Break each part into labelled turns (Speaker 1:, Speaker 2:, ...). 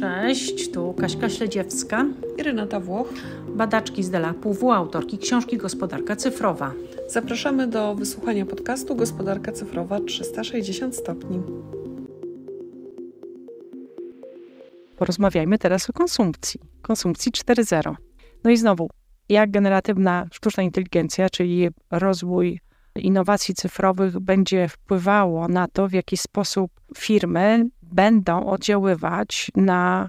Speaker 1: Cześć, tu Kaśka Śledziewska i Renata Włoch, badaczki z Dela PW, autorki książki Gospodarka Cyfrowa. Zapraszamy do wysłuchania podcastu Gospodarka Cyfrowa 360 stopni. Porozmawiajmy teraz o konsumpcji. Konsumpcji 4.0. No i znowu, jak generatywna sztuczna inteligencja, czyli rozwój innowacji cyfrowych będzie wpływało na to, w jaki sposób firmy będą oddziaływać na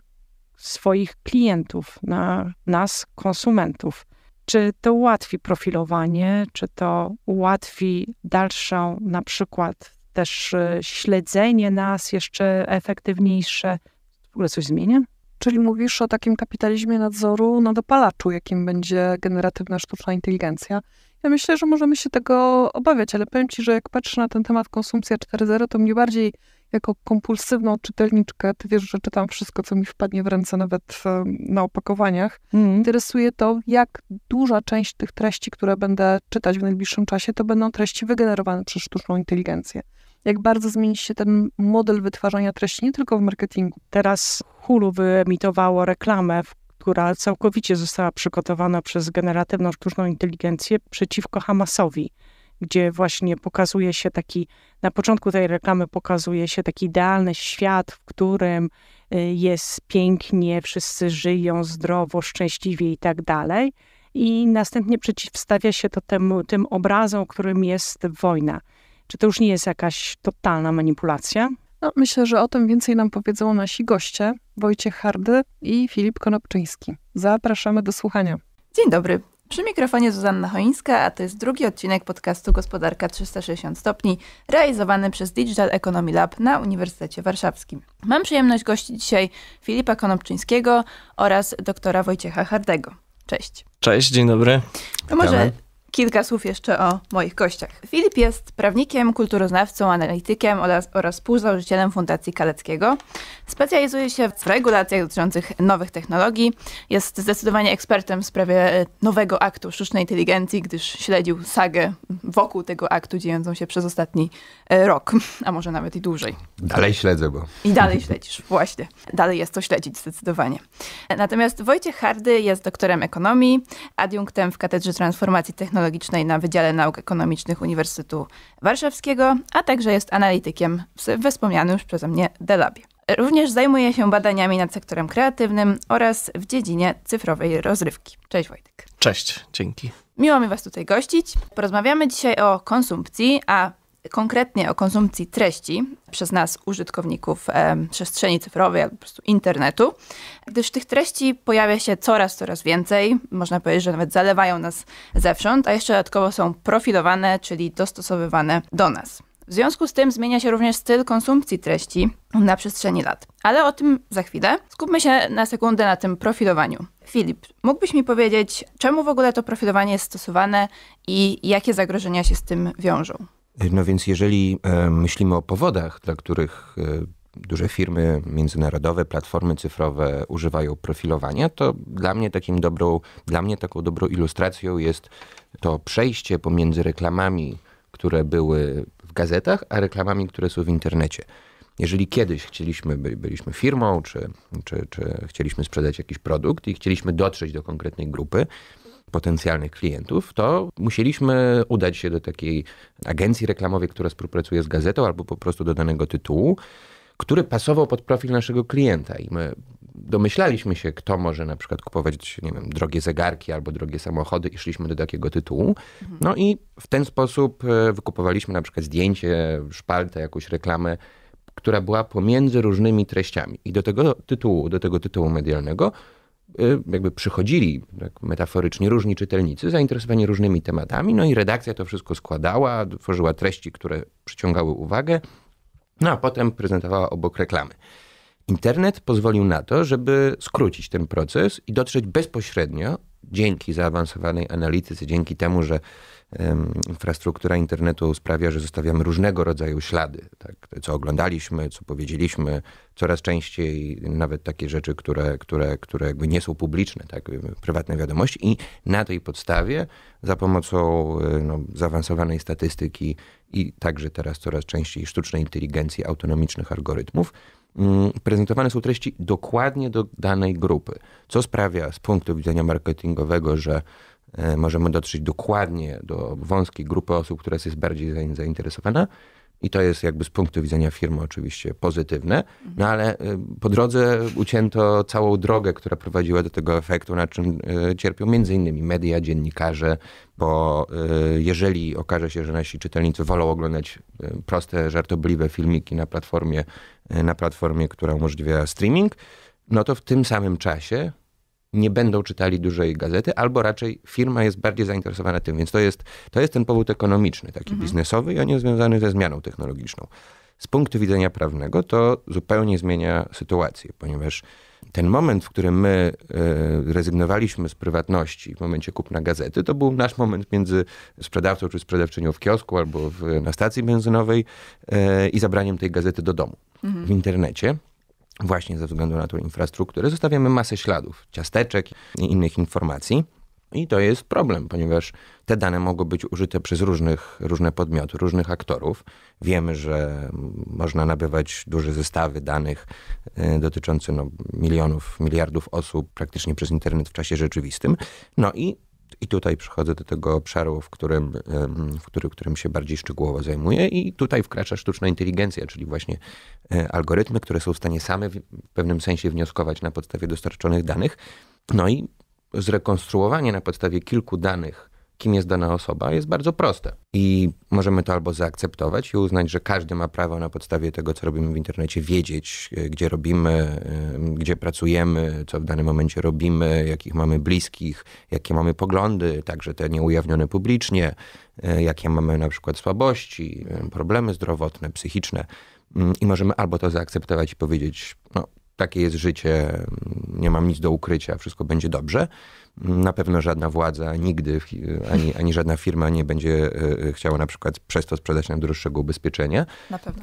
Speaker 1: swoich klientów, na nas, konsumentów. Czy to ułatwi profilowanie, czy to ułatwi dalszą, na przykład też y, śledzenie nas jeszcze efektywniejsze? W ogóle coś zmienia? Czyli mówisz o takim kapitalizmie nadzoru na dopalaczu, jakim będzie generatywna sztuczna inteligencja. Ja myślę, że możemy się tego obawiać, ale powiem Ci, że jak patrzę na ten temat konsumpcja 4.0, to mnie bardziej jako kompulsywną czytelniczkę, ty wiesz, że czytam wszystko, co mi wpadnie w ręce, nawet na opakowaniach, mm. interesuje to, jak duża część tych treści, które będę czytać w najbliższym czasie, to będą treści wygenerowane przez sztuczną inteligencję. Jak bardzo zmieni się ten model wytwarzania treści, nie tylko w marketingu. Teraz Hulu wyemitowało reklamę, która całkowicie została przygotowana przez generatywną sztuczną inteligencję przeciwko Hamasowi gdzie właśnie pokazuje się taki, na początku tej reklamy pokazuje się taki idealny świat, w którym y, jest pięknie, wszyscy żyją zdrowo, szczęśliwie i tak dalej. I następnie przeciwstawia się to temu, tym obrazom, którym jest wojna. Czy to już nie jest jakaś totalna manipulacja? No, myślę, że o tym więcej nam powiedzą nasi goście, Wojciech Hardy i Filip Konopczyński. Zapraszamy do słuchania. Dzień dobry.
Speaker 2: Przy mikrofonie Zuzanna Choińska, a to jest drugi odcinek podcastu Gospodarka 360 stopni, realizowany przez Digital Economy Lab na Uniwersytecie Warszawskim. Mam przyjemność gościć dzisiaj Filipa Konopczyńskiego oraz doktora Wojciecha Hardego. Cześć.
Speaker 3: Cześć, dzień dobry. To może
Speaker 2: Kilka słów jeszcze o moich gościach. Filip jest prawnikiem, kulturoznawcą, analitykiem oraz, oraz współzałożycielem Fundacji Kaleckiego. Specjalizuje się w regulacjach dotyczących nowych technologii. Jest zdecydowanie ekspertem w sprawie e, nowego aktu sztucznej inteligencji, gdyż śledził sagę wokół tego aktu dziejącą się przez ostatni e, rok, a może nawet i dłużej. Dalej
Speaker 4: śledzę go. I dalej śledzisz,
Speaker 2: właśnie. Dalej jest to śledzić zdecydowanie. Natomiast Wojciech Hardy jest doktorem ekonomii, adiunktem w Katedrze Transformacji Technologicznej na Wydziale Nauk Ekonomicznych Uniwersytetu Warszawskiego, a także jest analitykiem we wspomnianym już przeze mnie Delabie. Również zajmuje się badaniami nad sektorem kreatywnym oraz w dziedzinie cyfrowej rozrywki. Cześć Wojtek.
Speaker 3: Cześć, dzięki.
Speaker 2: Miło mi Was tutaj gościć. Porozmawiamy dzisiaj o konsumpcji, a konkretnie o konsumpcji treści przez nas, użytkowników e, przestrzeni cyfrowej albo po prostu internetu, gdyż tych treści pojawia się coraz, coraz więcej. Można powiedzieć, że nawet zalewają nas zewsząd, a jeszcze dodatkowo są profilowane, czyli dostosowywane do nas. W związku z tym zmienia się również styl konsumpcji treści na przestrzeni lat. Ale o tym za chwilę. Skupmy się na sekundę na tym profilowaniu. Filip, mógłbyś mi powiedzieć, czemu w ogóle to profilowanie jest stosowane i jakie zagrożenia się z tym wiążą?
Speaker 4: No więc jeżeli e, myślimy o powodach, dla których e, duże firmy międzynarodowe, platformy cyfrowe używają profilowania, to dla mnie takim dobrą, dla mnie taką dobrą ilustracją jest to przejście pomiędzy reklamami, które były w gazetach, a reklamami, które są w internecie. Jeżeli kiedyś chcieliśmy, byliśmy firmą, czy, czy, czy chcieliśmy sprzedać jakiś produkt i chcieliśmy dotrzeć do konkretnej grupy, potencjalnych klientów, to musieliśmy udać się do takiej agencji reklamowej, która współpracuje z gazetą albo po prostu do danego tytułu, który pasował pod profil naszego klienta. I my domyślaliśmy się, kto może na przykład kupować, nie wiem, drogie zegarki albo drogie samochody i szliśmy do takiego tytułu. Mhm. No i w ten sposób e, wykupowaliśmy na przykład zdjęcie, szpaltę, jakąś reklamę, która była pomiędzy różnymi treściami. I do tego tytułu, do tego tytułu medialnego Y, jakby przychodzili, tak metaforycznie, różni czytelnicy zainteresowani różnymi tematami, no i redakcja to wszystko składała, tworzyła treści, które przyciągały uwagę, no a potem prezentowała obok reklamy. Internet pozwolił na to, żeby skrócić ten proces i dotrzeć bezpośrednio, dzięki zaawansowanej analityce, dzięki temu, że infrastruktura internetu sprawia, że zostawiamy różnego rodzaju ślady. Tak? Co oglądaliśmy, co powiedzieliśmy, coraz częściej nawet takie rzeczy, które, które, które jakby nie są publiczne, tak? prywatne wiadomości. I na tej podstawie, za pomocą e, no, zaawansowanej statystyki i także teraz coraz częściej sztucznej inteligencji, autonomicznych algorytmów, mm, prezentowane są treści dokładnie do danej grupy, co sprawia z punktu widzenia marketingowego, że E, możemy dotrzeć dokładnie do wąskiej grupy osób, która jest bardziej zainteresowana. I to jest jakby z punktu widzenia firmy oczywiście pozytywne, no ale e, po drodze ucięto całą drogę, która prowadziła do tego efektu, na czym e, cierpią między innymi media, dziennikarze, bo jeżeli okaże się, że nasi czytelnicy wolą oglądać proste, żartobliwe filmiki na platformie, na platformie która umożliwia streaming, no to w tym samym czasie nie będą czytali dużej gazety, albo raczej firma jest bardziej zainteresowana tym. Więc to jest, to jest ten powód ekonomiczny, taki mhm. biznesowy a nie związany ze zmianą technologiczną. Z punktu widzenia prawnego to zupełnie zmienia sytuację, ponieważ ten moment, w którym my e, rezygnowaliśmy z prywatności w momencie kupna gazety, to był nasz moment między sprzedawcą czy sprzedawczynią w kiosku albo w, na stacji benzynowej e, i zabraniem tej gazety do domu. Mhm. W internecie właśnie ze względu na tą infrastrukturę, zostawiamy masę śladów, ciasteczek i innych informacji. I to jest problem, ponieważ te dane mogą być użyte przez różnych, różne podmioty, różnych aktorów. Wiemy, że można nabywać duże zestawy danych e, dotyczące no, milionów, miliardów osób praktycznie przez internet w czasie rzeczywistym. No i i tutaj przychodzę do tego obszaru, w którym, w którym, w którym się bardziej szczegółowo zajmuję, i tutaj wkracza sztuczna inteligencja, czyli właśnie e, algorytmy, które są w stanie same w pewnym sensie wnioskować na podstawie dostarczonych danych. No i zrekonstruowanie na podstawie kilku danych kim jest dana osoba, jest bardzo proste. I możemy to albo zaakceptować i uznać, że każdy ma prawo na podstawie tego, co robimy w internecie, wiedzieć, e, gdzie robimy, gdzie pracujemy, co w danym momencie robimy, jakich mamy bliskich, jakie mamy poglądy, także te nieujawnione publicznie, e, jakie mamy na przykład słabości, problemy zdrowotne, psychiczne. Mm, I możemy albo to zaakceptować i powiedzieć, no, takie jest życie, mm, nie mam nic do ukrycia, wszystko będzie dobrze. Na pewno żadna władza nigdy, ani, ani żadna firma nie będzie e, e, chciała na przykład przez to sprzedać nam droższego ubezpieczenia.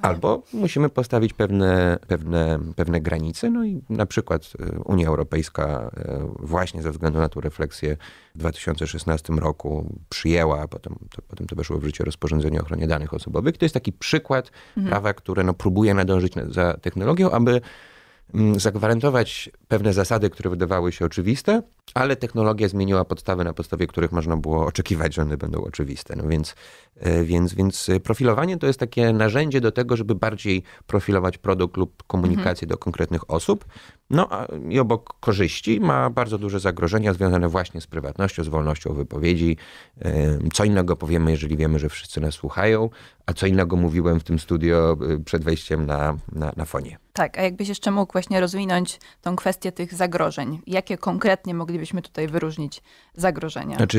Speaker 4: Albo musimy postawić pewne, pewne, pewne granice. No i na przykład e, Unia Europejska właśnie ze względu na tą refleksję w 2016 roku przyjęła, potem to, potem to weszło w życie rozporządzenie o ochronie danych osobowych. To jest taki przykład mhm. prawa, które no, próbuje nadążyć za technologią, aby Mm, zagwarantować pewne zasady, które wydawały się oczywiste, ale technologia zmieniła podstawy, na podstawie których można było oczekiwać, że one będą oczywiste. No więc, e, więc, więc e, profilowanie to jest takie narzędzie do tego, żeby bardziej profilować produkt lub komunikację mhm. do konkretnych osób. No a, i obok korzyści ma bardzo duże zagrożenia związane właśnie z prywatnością, z wolnością wypowiedzi. E, co innego powiemy, jeżeli wiemy, że wszyscy nas słuchają, a co innego mówiłem w tym studio przed wejściem na, na, na fonie.
Speaker 2: Tak, a jakbyś jeszcze mógł właśnie rozwinąć tą kwestię tych zagrożeń. Jakie konkretnie mogliby chcielibyśmy tutaj wyróżnić zagrożenia? Znaczy,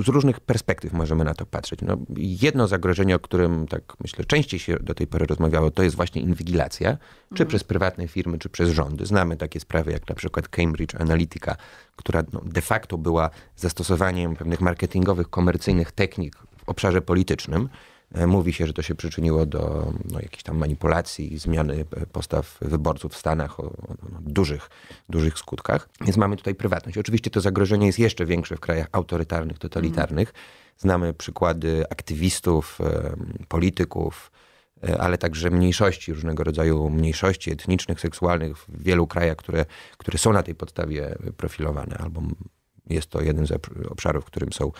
Speaker 4: y, z różnych perspektyw możemy na to patrzeć. No, jedno zagrożenie, o którym tak myślę częściej się do tej pory rozmawiało, to jest właśnie inwigilacja, czy mhm. przez prywatne firmy, czy przez rządy. Znamy takie sprawy jak na przykład Cambridge Analytica, która no, de facto była zastosowaniem pewnych marketingowych, komercyjnych technik w obszarze politycznym. E, mówi się, że to się przyczyniło do no, jakichś tam manipulacji, zmiany e, postaw wyborców w Stanach o, o, o no, dużych, dużych skutkach. Więc mamy tutaj prywatność. Oczywiście to zagrożenie jest jeszcze większe w krajach autorytarnych, totalitarnych. Mhm. Znamy przykłady aktywistów, e, polityków, ale także mniejszości, różnego rodzaju mniejszości etnicznych, seksualnych w wielu krajach, które, które są na tej podstawie profilowane albo jest to jeden z obszarów, w którym są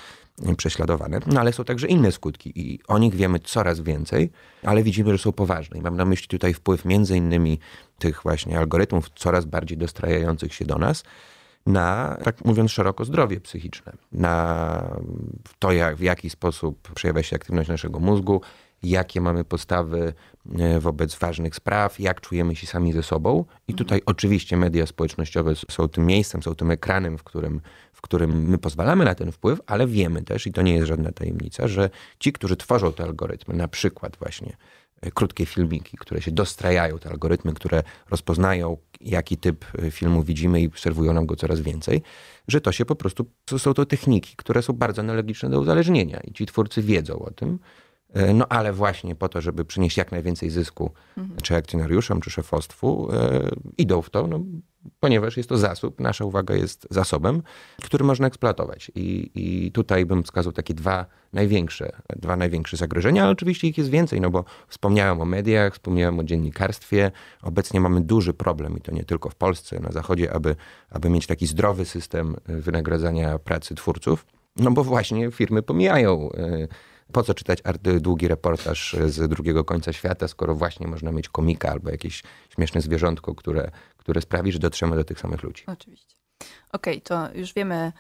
Speaker 4: prześladowane. No ale są także inne skutki i o nich wiemy coraz więcej, ale widzimy, że są poważne. I mam na myśli tutaj wpływ między innymi tych właśnie algorytmów coraz bardziej dostrajających się do nas na, tak mówiąc szeroko, zdrowie psychiczne, na to, jak, w jaki sposób przejawia się aktywność naszego mózgu, jakie mamy postawy e, wobec ważnych spraw, jak czujemy się sami ze sobą. I mhm. tutaj mhm. oczywiście media społecznościowe są tym miejscem, są tym ekranem, w którym, w którym my pozwalamy na ten wpływ, ale wiemy też, i to nie jest żadna tajemnica, że ci, którzy tworzą te algorytmy, na przykład właśnie e, krótkie filmiki, które się dostrajają, te algorytmy, które rozpoznają, jaki typ e, filmu widzimy i obserwują nam go coraz więcej, że to się po prostu, są to techniki, które są bardzo analogiczne do uzależnienia i ci twórcy wiedzą o tym, E, no ale właśnie po to, żeby przynieść jak najwięcej zysku mhm. czy akcjonariuszom, czy szefostwu, e, idą w to, no, ponieważ jest to zasób. Nasza uwaga jest zasobem, który można eksploatować. I, I, tutaj bym wskazał takie dwa największe, dwa największe zagrożenia, ale oczywiście ich jest więcej, no bo wspomniałem o mediach, wspomniałem o dziennikarstwie. Obecnie mamy duży problem i to nie tylko w Polsce, na Zachodzie, aby, aby mieć taki zdrowy system e, wynagradzania pracy twórców. No bo właśnie firmy pomijają. E, po co czytać długi reportaż e, z drugiego końca świata, skoro właśnie można mieć komika albo jakieś śmieszne zwierzątko, które, które sprawi, że dotrzemy do tych samych ludzi.
Speaker 2: Oczywiście. Okej, okay, to już wiemy,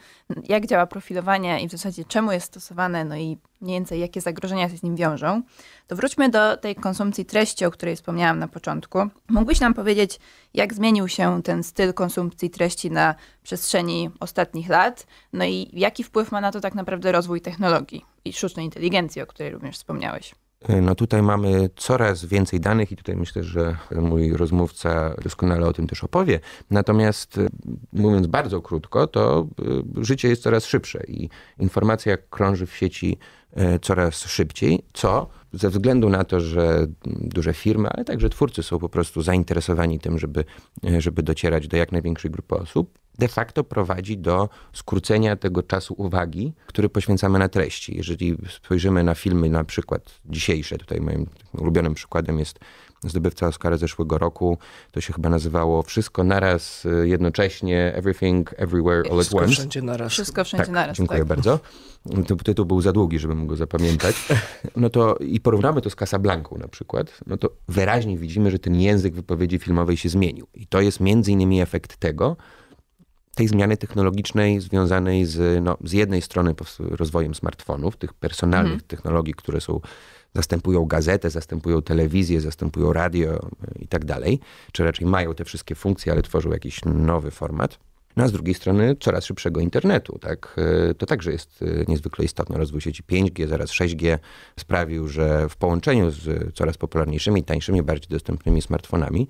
Speaker 2: jak działa profilowanie i w zasadzie czemu jest stosowane, no i mniej więcej jakie zagrożenia się z nim wiążą. To wróćmy do tej konsumpcji treści, o której wspomniałam na początku. Mógłbyś nam powiedzieć, jak zmienił się ten styl konsumpcji treści na przestrzeni ostatnich lat, no i jaki wpływ ma na to tak naprawdę rozwój technologii i sztucznej inteligencji, o której również wspomniałeś?
Speaker 4: E, no tutaj mamy coraz więcej danych i tutaj myślę, że mój rozmówca doskonale o tym też opowie. Natomiast e, mówiąc bardzo krótko, to e, życie jest coraz szybsze i informacja krąży w sieci E, coraz szybciej, co ze względu na to, że duże firmy, ale także twórcy są po prostu zainteresowani tym, żeby, e, żeby docierać do jak największej grupy osób, de facto prowadzi do skrócenia tego czasu uwagi, który poświęcamy na treści. Jeżeli spojrzymy na filmy, na przykład dzisiejsze, tutaj moim ulubionym przykładem jest zdobywca Oscara zeszłego roku. To się chyba nazywało Wszystko naraz, y, jednocześnie, Everything, Everywhere, All at Once. Wszystko wszędzie
Speaker 3: naraz. Wszystko tak, wszędzie tak, naraz. Dziękuję tak. bardzo.
Speaker 4: Ten tytuł był za długi, żebym go zapamiętać. No to i porównamy to z Casablanką na przykład, no to wyraźnie widzimy, że ten język wypowiedzi filmowej się zmienił. I to jest między innymi efekt tego, tej zmiany technologicznej związanej z, no, z jednej strony rozwojem smartfonów, tych personalnych mhm. technologii, które są zastępują gazetę, zastępują telewizję, zastępują radio i tak dalej, czy raczej mają te wszystkie funkcje, ale tworzą jakiś nowy format. No a z drugiej strony coraz szybszego internetu. Tak? E, to także jest e, niezwykle istotne. Rozwój sieci 5G, zaraz 6G sprawił, że w połączeniu z coraz popularniejszymi, tańszymi, bardziej dostępnymi smartfonami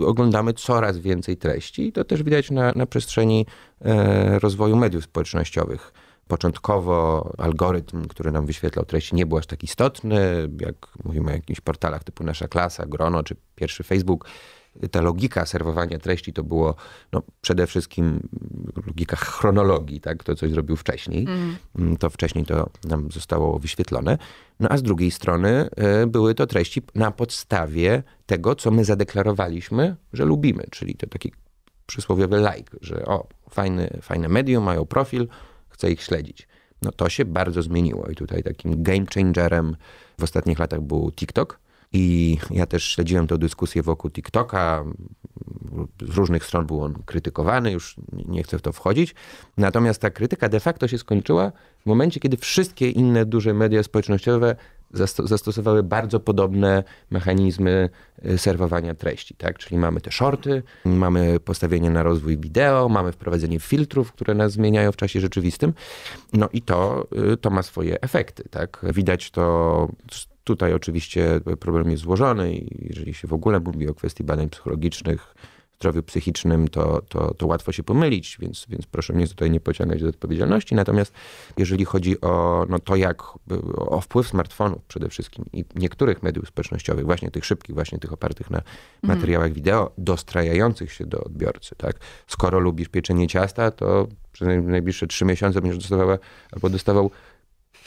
Speaker 4: oglądamy coraz więcej treści i to też widać na, na przestrzeni e, rozwoju mediów społecznościowych. Początkowo algorytm, który nam wyświetlał treści, nie był aż tak istotny, jak mówimy o jakichś portalach typu Nasza Klasa, Grono czy pierwszy Facebook. Ta logika serwowania treści to było no, przede wszystkim logika chronologii, tak? Kto coś zrobił wcześniej, mhm. mm. to wcześniej to nam zostało wyświetlone. No a z drugiej strony y, były to treści na podstawie tego, co my zadeklarowaliśmy, że lubimy, czyli to taki przysłowiowy like, że o, fajny, fajne medium, mają profil, chce ich śledzić. No to się bardzo zmieniło i tutaj takim game changerem w ostatnich latach był TikTok. I ja też śledziłem tę dyskusję wokół TikToka. Z różnych stron był on krytykowany, już nie chcę w to wchodzić. Natomiast ta krytyka de facto się skończyła w momencie, kiedy wszystkie inne duże media społecznościowe zastosowały bardzo podobne mechanizmy y, serwowania treści, tak? Czyli mamy te shorty, mamy postawienie na rozwój wideo, mamy wprowadzenie filtrów, które nas zmieniają w czasie rzeczywistym. No i to, y, to ma swoje efekty, tak? Widać to Tutaj oczywiście problem jest złożony i jeżeli się w ogóle mówi o kwestii badań psychologicznych, zdrowiu psychicznym, to, to, to łatwo się pomylić, więc, więc proszę mnie tutaj nie pociągać do odpowiedzialności. Natomiast jeżeli chodzi o no, to, jak o wpływ smartfonów przede wszystkim i niektórych mediów społecznościowych, właśnie tych szybkich, właśnie tych opartych na mhm. materiałach wideo, dostrajających się do odbiorcy, tak? Skoro lubisz pieczenie ciasta, to przez najbliższe trzy miesiące będziesz dostawała albo dostawał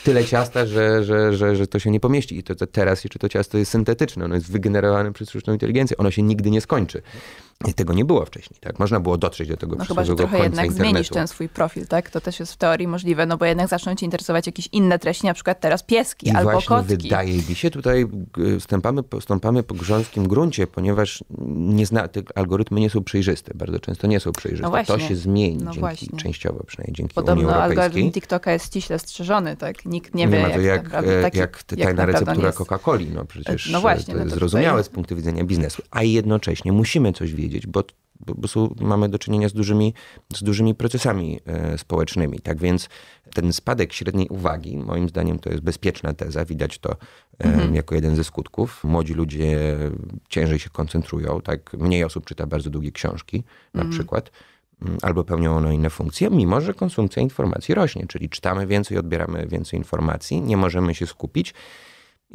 Speaker 4: tyle ciasta, że, że, że, że to się nie pomieści. I to, to teraz jeszcze to ciasto jest syntetyczne, ono jest wygenerowane przez sztuczną inteligencję, ono się nigdy nie skończy tego nie było wcześniej, tak? Można było dotrzeć do tego no chyba, że trochę jednak internetu. zmienisz ten
Speaker 2: swój profil, tak? To też jest w teorii możliwe, no bo jednak zaczną cię interesować jakieś inne treści, na przykład teraz pieski I albo właśnie kotki. wydaje
Speaker 4: mi się, tutaj y, stąpamy, stąpamy po grząskim gruncie, ponieważ nie zna, te algorytmy nie są przejrzyste, bardzo często nie są przejrzyste. No to się zmieni no dzięki, częściowo przynajmniej dzięki Podobno Unii Europejskiej. algorytm
Speaker 2: TikToka jest ściśle strzeżony, tak? Nikt nie, nie wie, ma to jak, jak, e, taki, jak tajna jak receptura Coca-Coli, no przecież no właśnie, to jest no to zrozumiałe
Speaker 4: tutaj... z punktu widzenia biznesu. A jednocześnie musimy coś wiedzieć powiedzieć, bo, bo, bo mamy do czynienia z dużymi, z dużymi procesami e, społecznymi. Tak więc ten spadek średniej uwagi, moim zdaniem to jest bezpieczna teza, widać to e, mhm. jako jeden ze skutków. Młodzi ludzie ciężej się koncentrują, tak mniej osób czyta bardzo długie książki na mhm. przykład mm, albo pełnią one inne funkcje, mimo że konsumpcja informacji rośnie, czyli czytamy więcej, odbieramy więcej informacji, nie możemy się skupić.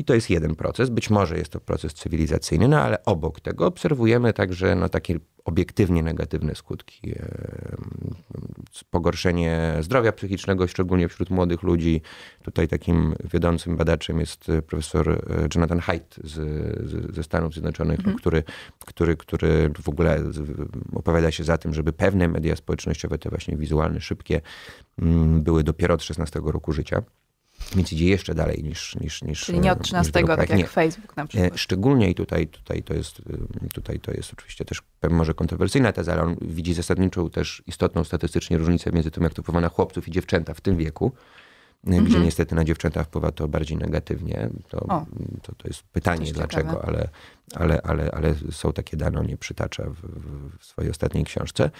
Speaker 4: I to jest jeden proces. Być może jest to proces cywilizacyjny, no ale obok tego obserwujemy także no, takie obiektywnie negatywne skutki. E, pogorszenie zdrowia psychicznego, szczególnie wśród młodych ludzi. Tutaj takim wiodącym badaczem jest e, profesor e, Jonathan Haidt z, z, ze Stanów Zjednoczonych, mhm. który, który, który w ogóle opowiada się za tym, żeby pewne media społecznościowe, te właśnie wizualne, szybkie, mm, były dopiero od 16 roku życia więc idzie jeszcze dalej niż... niż, niż Czyli nie od 13, tak jak Facebook na przykład. E, szczególnie i tutaj, tutaj, to jest, tutaj to jest oczywiście też może kontrowersyjna teza, ale on widzi zasadniczą też istotną statystycznie różnicę między tym, jak to chłopców i dziewczęta w tym wieku mhm. gdzie niestety na dziewczęta wpływa to bardziej negatywnie. To, to, to, jest pytanie dlaczego, ale, ale, ale, ale są takie dane, on je przytacza w, w swojej ostatniej książce.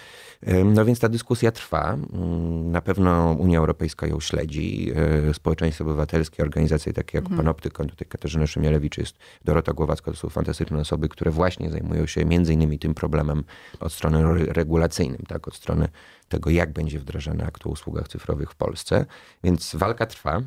Speaker 4: No więc ta dyskusja trwa. Mm, na pewno Unia Europejska ją śledzi. E, społeczeństwo obywatelskie, organizacje takie jak mhm. Panoptykon, tutaj Katarzyna Szymielewicz jest, Dorota Głowacka, to są fantastyczne osoby, które właśnie zajmują się między innymi tym problemem od strony regulacyjnym tak, od strony tego, jak będzie wdrażany akt o usługach cyfrowych w Polsce. Więc walka trwa.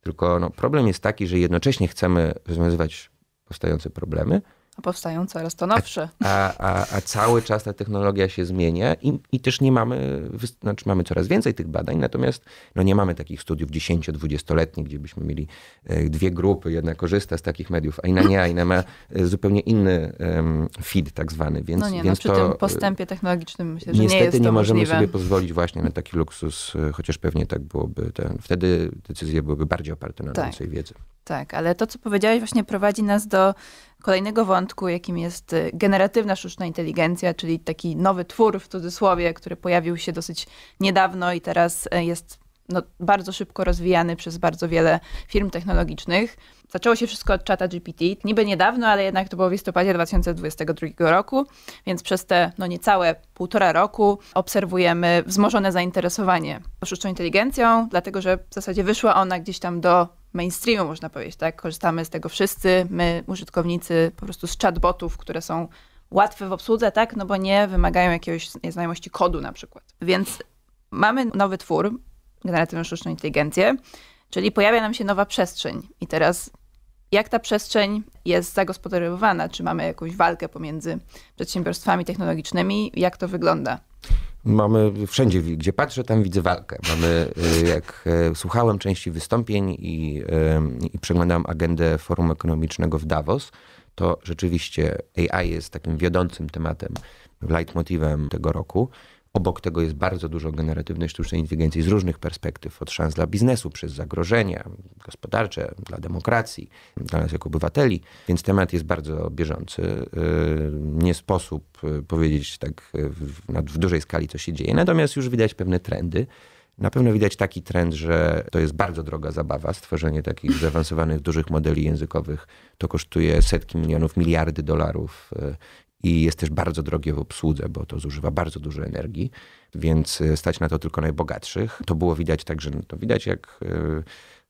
Speaker 4: Tylko no, problem jest taki, że jednocześnie chcemy rozwiązywać powstające problemy,
Speaker 2: a powstają coraz to nowsze.
Speaker 4: A, a, a, cały czas ta technologia się zmienia i, i też nie mamy, znaczy mamy coraz więcej tych badań, natomiast no nie mamy takich studiów 10-20-letnich, gdzie byśmy mieli e, dwie grupy, jedna korzysta z takich mediów, a inna nie, a inna ma e, zupełnie inny um, feed tak zwany. Więc, no nie, no więc no, przy to, tym postępie technologicznym myślę, że niestety nie jest to nie możemy możliwe. sobie pozwolić właśnie na taki luksus, e, chociaż pewnie tak byłoby, ten, wtedy decyzje byłyby bardziej oparte na tak. więcej wiedzy.
Speaker 2: Tak, ale to, co powiedziałeś, właśnie prowadzi nas do kolejnego wątku, jakim jest y, generatywna sztuczna inteligencja, czyli taki nowy twór w cudzysłowie, który pojawił się dosyć niedawno i teraz y, jest no, bardzo szybko rozwijany przez bardzo wiele firm technologicznych. Zaczęło się wszystko od czata GPT, niby niedawno, ale jednak to było w listopadzie 2022 roku, więc przez te no, niecałe półtora roku obserwujemy wzmożone zainteresowanie sztuczną inteligencją, dlatego że w zasadzie wyszła ona gdzieś tam do mainstreamu, można powiedzieć, tak? Korzystamy z tego wszyscy, my, użytkownicy, po prostu z chatbotów, które są łatwe w obsłudze, tak? No bo nie wymagają jakiejś znajomości kodu na przykład. Więc mamy nowy twór, generatywną sztuczną inteligencję, czyli pojawia nam się nowa przestrzeń. I teraz jak ta przestrzeń jest zagospodarowana? Czy mamy jakąś walkę pomiędzy przedsiębiorstwami technologicznymi? Jak to wygląda?
Speaker 4: Mamy wszędzie, gdzie patrzę, tam widzę walkę. Mamy, y, jak y, słuchałem części wystąpień i, y, i przeglądałem agendę Forum Ekonomicznego w Davos, to rzeczywiście AI jest takim wiodącym tematem, leitmotivem tego roku. Obok tego jest bardzo dużo generatywnej sztucznej inteligencji z różnych perspektyw, od szans dla biznesu, przez zagrożenia gospodarcze, dla demokracji, dla nas jako obywateli, więc temat jest bardzo bieżący. Y, nie sposób y, powiedzieć tak y, w dużej skali, co się dzieje, natomiast już widać pewne trendy. Na pewno widać taki trend, że to jest bardzo droga zabawa. Stworzenie takich zaawansowanych, dużych modeli językowych to kosztuje setki milionów, miliardy dolarów i jest też bardzo drogie w obsłudze, bo to zużywa bardzo dużo energii, więc e, stać na to tylko najbogatszych. To było widać także, no to widać jak e,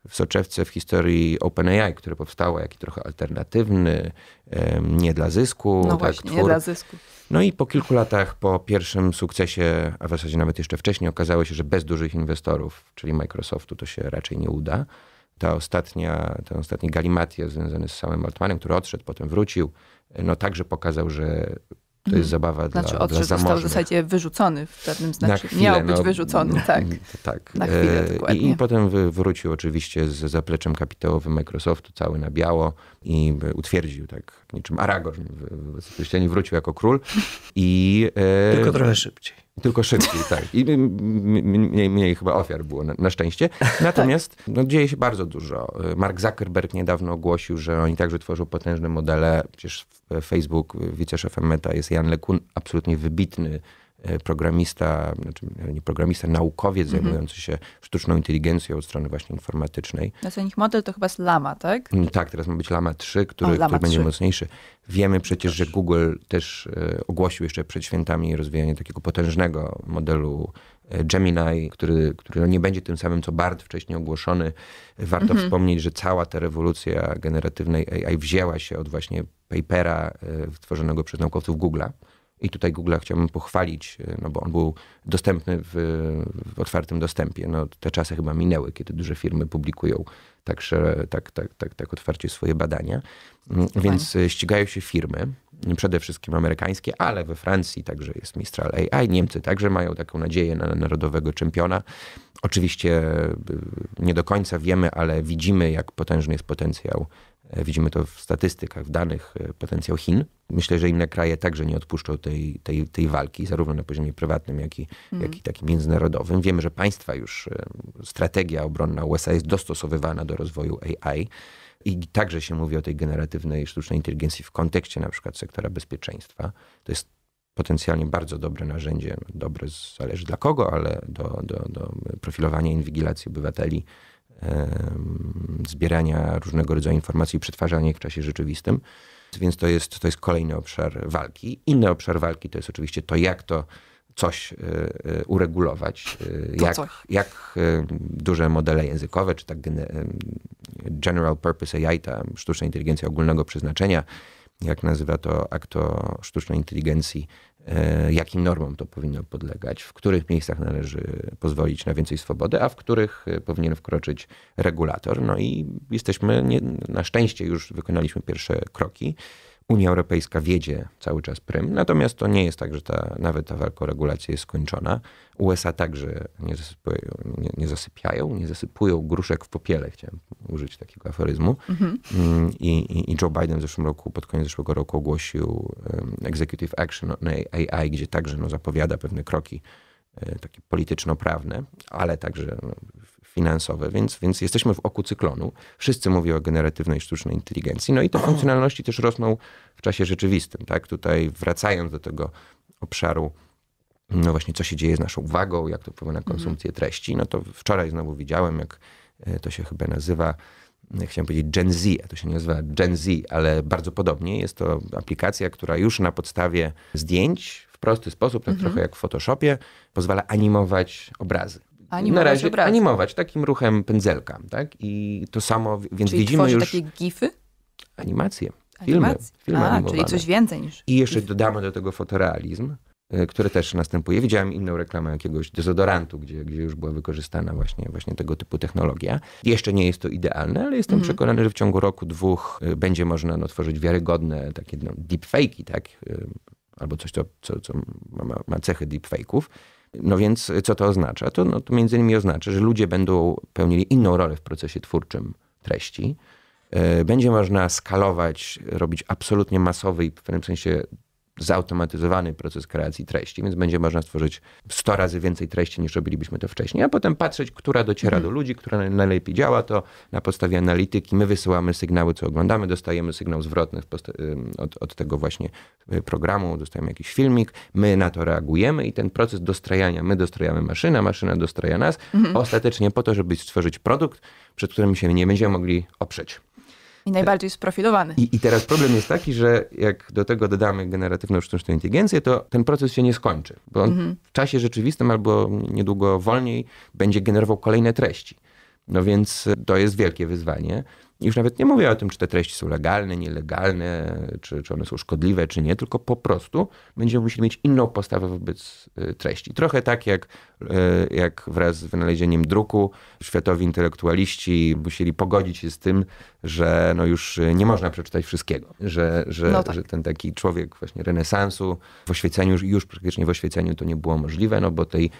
Speaker 4: w soczewce w historii OpenAI, które powstało, jaki trochę alternatywny, e, nie dla zysku. No tak, właśnie, twór. nie dla zysku. No i po kilku latach, po pierwszym sukcesie, a w zasadzie nawet jeszcze wcześniej, okazało się, że bez dużych inwestorów, czyli Microsoftu, to się raczej nie uda. Ta ostatnia, ten ostatni Galimatia związany z samym Altmanem, który odszedł, potem wrócił, no także pokazał, że to jest mhm. zabawa znaczy, dla, od, że został w zasadzie
Speaker 2: wyrzucony w pewnym znaczeniu. Miał no, być no, wyrzucony, tak. No, tak. Na
Speaker 4: chwilę, dokładnie. I, I, potem wrócił oczywiście z zapleczem kapitałowym Microsoftu, cały na biało i utwierdził tak niczym Aragorn. W, w, wrócił jako król. I, e, Tylko trochę szybciej. Tylko szybciej, tak. I mniej, mniej chyba ofiar było, na, na szczęście. Natomiast tak. no, dzieje się bardzo dużo. Mark Zuckerberg niedawno ogłosił, że oni także tworzą potężne modele. Przecież Facebook, wiceszefem Meta jest Jan Lekun, absolutnie wybitny E, programista, znaczy e, nie programista, naukowiec mhm. zajmujący się sztuczną inteligencją od strony właśnie informatycznej.
Speaker 2: No ich model to chyba jest Lama, tak?
Speaker 4: Mm, tak, teraz ma być Lama 3, który, o, Lama który 3. będzie mocniejszy. Wiemy przecież, że Google też e, ogłosił jeszcze przed świętami rozwijanie takiego potężnego modelu Gemini, który, który no, nie będzie tym samym co BART wcześniej ogłoszony. Warto mhm. wspomnieć, że cała ta rewolucja generatywnej AI wzięła się od właśnie papera tworzonego przez naukowców Google'a. I tutaj Google chciałbym pochwalić, e, no bo on był dostępny w, w, otwartym dostępie. No, te czasy chyba minęły, kiedy duże firmy publikują także, tak, tak, tak, tak otwarcie swoje badania. Mm, więc e, ścigają się firmy, przede wszystkim amerykańskie, ale we Francji także jest Mistral AI. Niemcy także mają taką nadzieję na narodowego czempiona. Oczywiście e, nie do końca wiemy, ale widzimy, jak potężny jest potencjał E, widzimy to w statystykach, w danych e, potencjał Chin. Myślę, że inne kraje także nie odpuszczą tej, tej, tej walki, zarówno na poziomie prywatnym, jak i, mm. jak i takim międzynarodowym. Wiemy, że państwa już, e, strategia obronna USA jest dostosowywana do rozwoju AI. I także się mówi o tej generatywnej sztucznej inteligencji w kontekście na przykład sektora bezpieczeństwa. To jest potencjalnie bardzo dobre narzędzie, no, dobre zależy dla kogo, ale do, do, do profilowania inwigilacji obywateli zbierania różnego rodzaju informacji i przetwarzania ich w czasie rzeczywistym. Więc to jest, to jest kolejny obszar walki. Inny obszar walki to jest oczywiście to, jak to coś e, e, uregulować, e, jak, jak duże modele językowe, czy tak general purpose AI, ta sztuczna inteligencja ogólnego przeznaczenia, jak nazywa to akto sztucznej inteligencji, E, jakim normom to powinno podlegać, w których miejscach należy pozwolić na więcej swobody, a w których e, powinien wkroczyć regulator. No i jesteśmy, nie, na szczęście już wykonaliśmy pierwsze kroki. Unia Europejska wiedzie cały czas prym, natomiast to nie jest tak, że ta, nawet ta walka o regulację jest skończona. USA także nie zasypują, nie, nie, zasypiają, nie zasypują gruszek w popiele, chciałem użyć takiego aforyzmu. Mhm. Mm, I, i, I, Joe Biden w zeszłym roku, pod koniec zeszłego roku ogłosił Executive Action on AI, gdzie także no, zapowiada pewne kroki e, takie polityczno-prawne, ale także no, finansowe, więc, więc jesteśmy w oku cyklonu. Wszyscy mówią o generatywnej sztucznej inteligencji, no i te funkcjonalności też rosną w czasie rzeczywistym. Tak? Tutaj wracając do tego obszaru, no właśnie co się dzieje z naszą uwagą, jak to wpływa na mhm. konsumpcję treści, no to wczoraj znowu widziałem, jak e, to się chyba nazywa, e, chciałem powiedzieć Gen Z, a to się nie nazywa Gen Z, ale bardzo podobnie. Jest to aplikacja, która już na podstawie zdjęć w prosty sposób, tak mhm. trochę jak w Photoshopie, pozwala animować obrazy animować na razie animować takim ruchem pędzelka. Tak? I to samo, więc Czyli widzimy już... takie gify? Animacje. Filmy, Animacje? filmy A, animowane. czyli coś więcej niż. I jeszcze dodamy do tego fotorealizm, e, który też następuje. Widziałem inną reklamę jakiegoś dezodorantu, gdzie, gdzie już była wykorzystana właśnie, właśnie tego typu technologia. Jeszcze nie jest to idealne, ale jestem mhm. przekonany, że w ciągu roku, dwóch e, będzie można no, tworzyć wiarygodne takie no, deepfake'i, tak? E, albo coś, co, co ma, ma cechy deepfake'ów. No więc y, co to oznacza? To, no, to między innymi oznacza, że ludzie będą pełnili inną rolę w procesie twórczym treści. E, będzie można skalować, robić absolutnie masowy i w pewnym sensie zautomatyzowany proces kreacji treści, więc będzie można stworzyć 100 razy więcej treści niż robilibyśmy to wcześniej, a potem patrzeć, która dociera do mhm. ludzi, która najlepiej działa, to na podstawie analityki my wysyłamy sygnały, co oglądamy, dostajemy sygnał zwrotny od, od tego właśnie y, programu, dostajemy jakiś filmik, my na to reagujemy i ten proces dostrajania, my dostrajamy maszynę, maszyna dostraja nas, mhm. ostatecznie po to, żeby stworzyć produkt, przed którym się nie będziemy mogli oprzeć.
Speaker 2: I najbardziej sprofilowany.
Speaker 4: I, I, teraz problem jest taki, że jak do tego dodamy generatywną sztuczną inteligencję, to ten proces się nie skończy, bo on mhm. w czasie rzeczywistym albo niedługo wolniej będzie generował kolejne treści. No więc to jest wielkie wyzwanie. Już nawet nie mówię o tym, czy te treści są legalne, nielegalne, czy, czy one są szkodliwe, czy nie, tylko po prostu będziemy musieli mieć inną postawę wobec y, treści. Trochę tak jak, y, jak wraz z wynalezieniem druku światowi intelektualiści musieli pogodzić się z tym, że no już nie można przeczytać wszystkiego, że, że, no tak. że ten taki człowiek właśnie renesansu w oświeceniu, już praktycznie w oświeceniu to nie było możliwe, no bo tej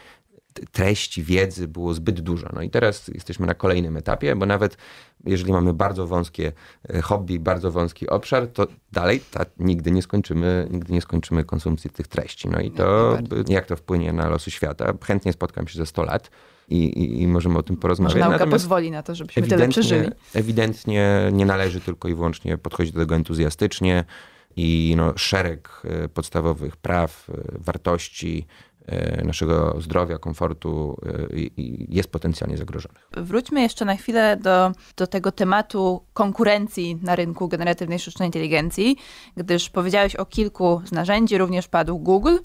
Speaker 4: treści, wiedzy było zbyt dużo. No i teraz jesteśmy na kolejnym etapie, bo nawet jeżeli mamy bardzo wąskie e, hobby, bardzo wąski obszar, to dalej ta, nigdy, nie skończymy, nigdy nie skończymy konsumpcji tych treści. No i to, jak to wpłynie na losy świata. Chętnie spotkam się za 100 lat. I, i, i, możemy o tym porozmawiać. Może nauka Natomiast pozwoli
Speaker 2: na to, żebyśmy tyle przeżyli.
Speaker 4: Ewidentnie nie należy tylko i wyłącznie podchodzić do tego entuzjastycznie i no, szereg e, podstawowych praw, e, wartości, E, naszego zdrowia, komfortu e, jest potencjalnie zagrożonych.
Speaker 2: Wróćmy jeszcze na chwilę do, do tego tematu konkurencji na rynku generatywnej sztucznej inteligencji, gdyż powiedziałeś o kilku z narzędzi, również padł Google,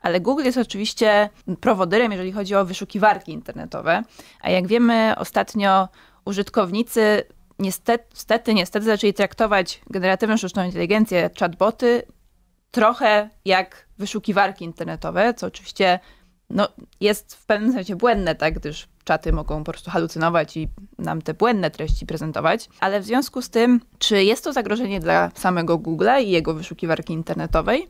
Speaker 2: ale Google jest oczywiście prowodyrem, jeżeli chodzi o wyszukiwarki internetowe, a jak wiemy ostatnio użytkownicy niestety, niestety zaczęli traktować generatywną sztuczną inteligencję, chatboty trochę jak wyszukiwarki internetowe, co oczywiście no, jest w pewnym sensie błędne, tak, gdyż czaty mogą po prostu halucynować i nam te błędne treści prezentować. Ale w związku z tym, czy jest to zagrożenie dla samego Google'a i jego wyszukiwarki internetowej?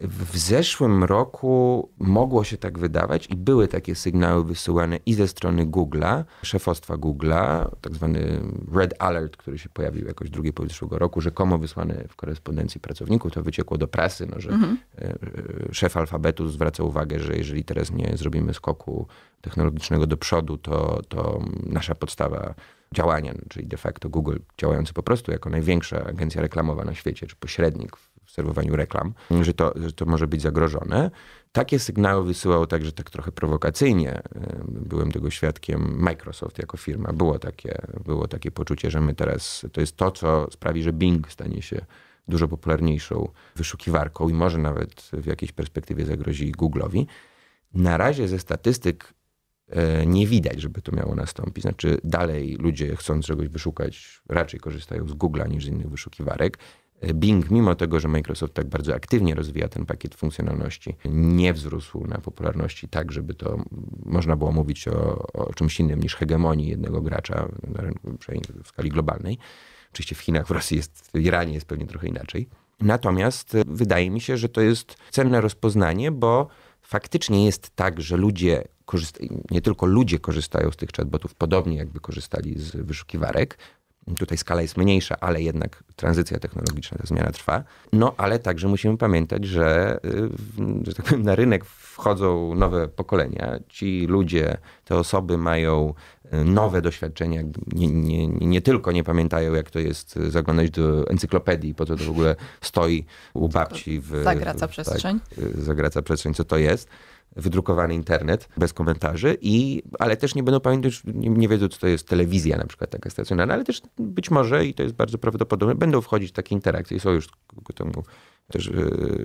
Speaker 4: W zeszłym roku mogło się tak wydawać i były takie sygnały wysyłane i ze strony Google'a, szefostwa Google'a, tak zwany Red Alert, który się pojawił jakoś drugiej połowie zeszłego roku, rzekomo wysłany w korespondencji pracowników. To wyciekło do prasy, no, że mhm. E, e, szef alfabetu zwraca uwagę, że jeżeli teraz nie zrobimy skoku technologicznego do przodu, to, to nasza podstawa działania, czyli de facto Google działający po prostu jako największa agencja reklamowa na świecie, czy pośrednik w w serwowaniu reklam, mhm. że to, że to może być zagrożone. Takie sygnały wysyłał także tak trochę prowokacyjnie. Byłem tego świadkiem. Microsoft jako firma było takie, było takie poczucie, że my teraz to jest to, co sprawi, że Bing stanie się dużo popularniejszą wyszukiwarką i może nawet w jakiejś perspektywie zagrozi Google'owi. Na razie ze statystyk e, nie widać, żeby to miało nastąpić. Znaczy, dalej ludzie chcąc czegoś wyszukać, raczej korzystają z Google'a niż z innych wyszukiwarek. Bing, mimo tego, że Microsoft tak bardzo aktywnie rozwija ten pakiet funkcjonalności, nie wzrósł na popularności tak, żeby to można było mówić o, o czymś innym niż hegemonii jednego gracza na rynku, w skali globalnej. Oczywiście w Chinach, w Rosji, jest, w Iranie jest pewnie trochę inaczej. Natomiast wydaje mi się, że to jest cenne rozpoznanie, bo faktycznie jest tak, że ludzie nie tylko ludzie korzystają z tych chatbotów, podobnie jakby korzystali z wyszukiwarek, Tutaj skala jest mniejsza, ale jednak tranzycja technologiczna, ta zmiana trwa. No ale także musimy pamiętać, że, y, że tak powiem, na rynek wchodzą nowe pokolenia. Ci ludzie, te osoby mają y, nowe doświadczenia, nie, nie, nie tylko nie pamiętają, jak to jest y, zaglądać do encyklopedii, po to to w ogóle stoi u babci. W, zagraca przestrzeń. Tak, zagraca przestrzeń, co to jest wydrukowany internet bez komentarzy, i, ale też nie będą pamiętać, nie, nie wiedzą, co to jest telewizja na przykład taka stacjonarna, ale też być może, i to jest bardzo prawdopodobne, będą wchodzić takie interakcje i są już ku temu no, też e,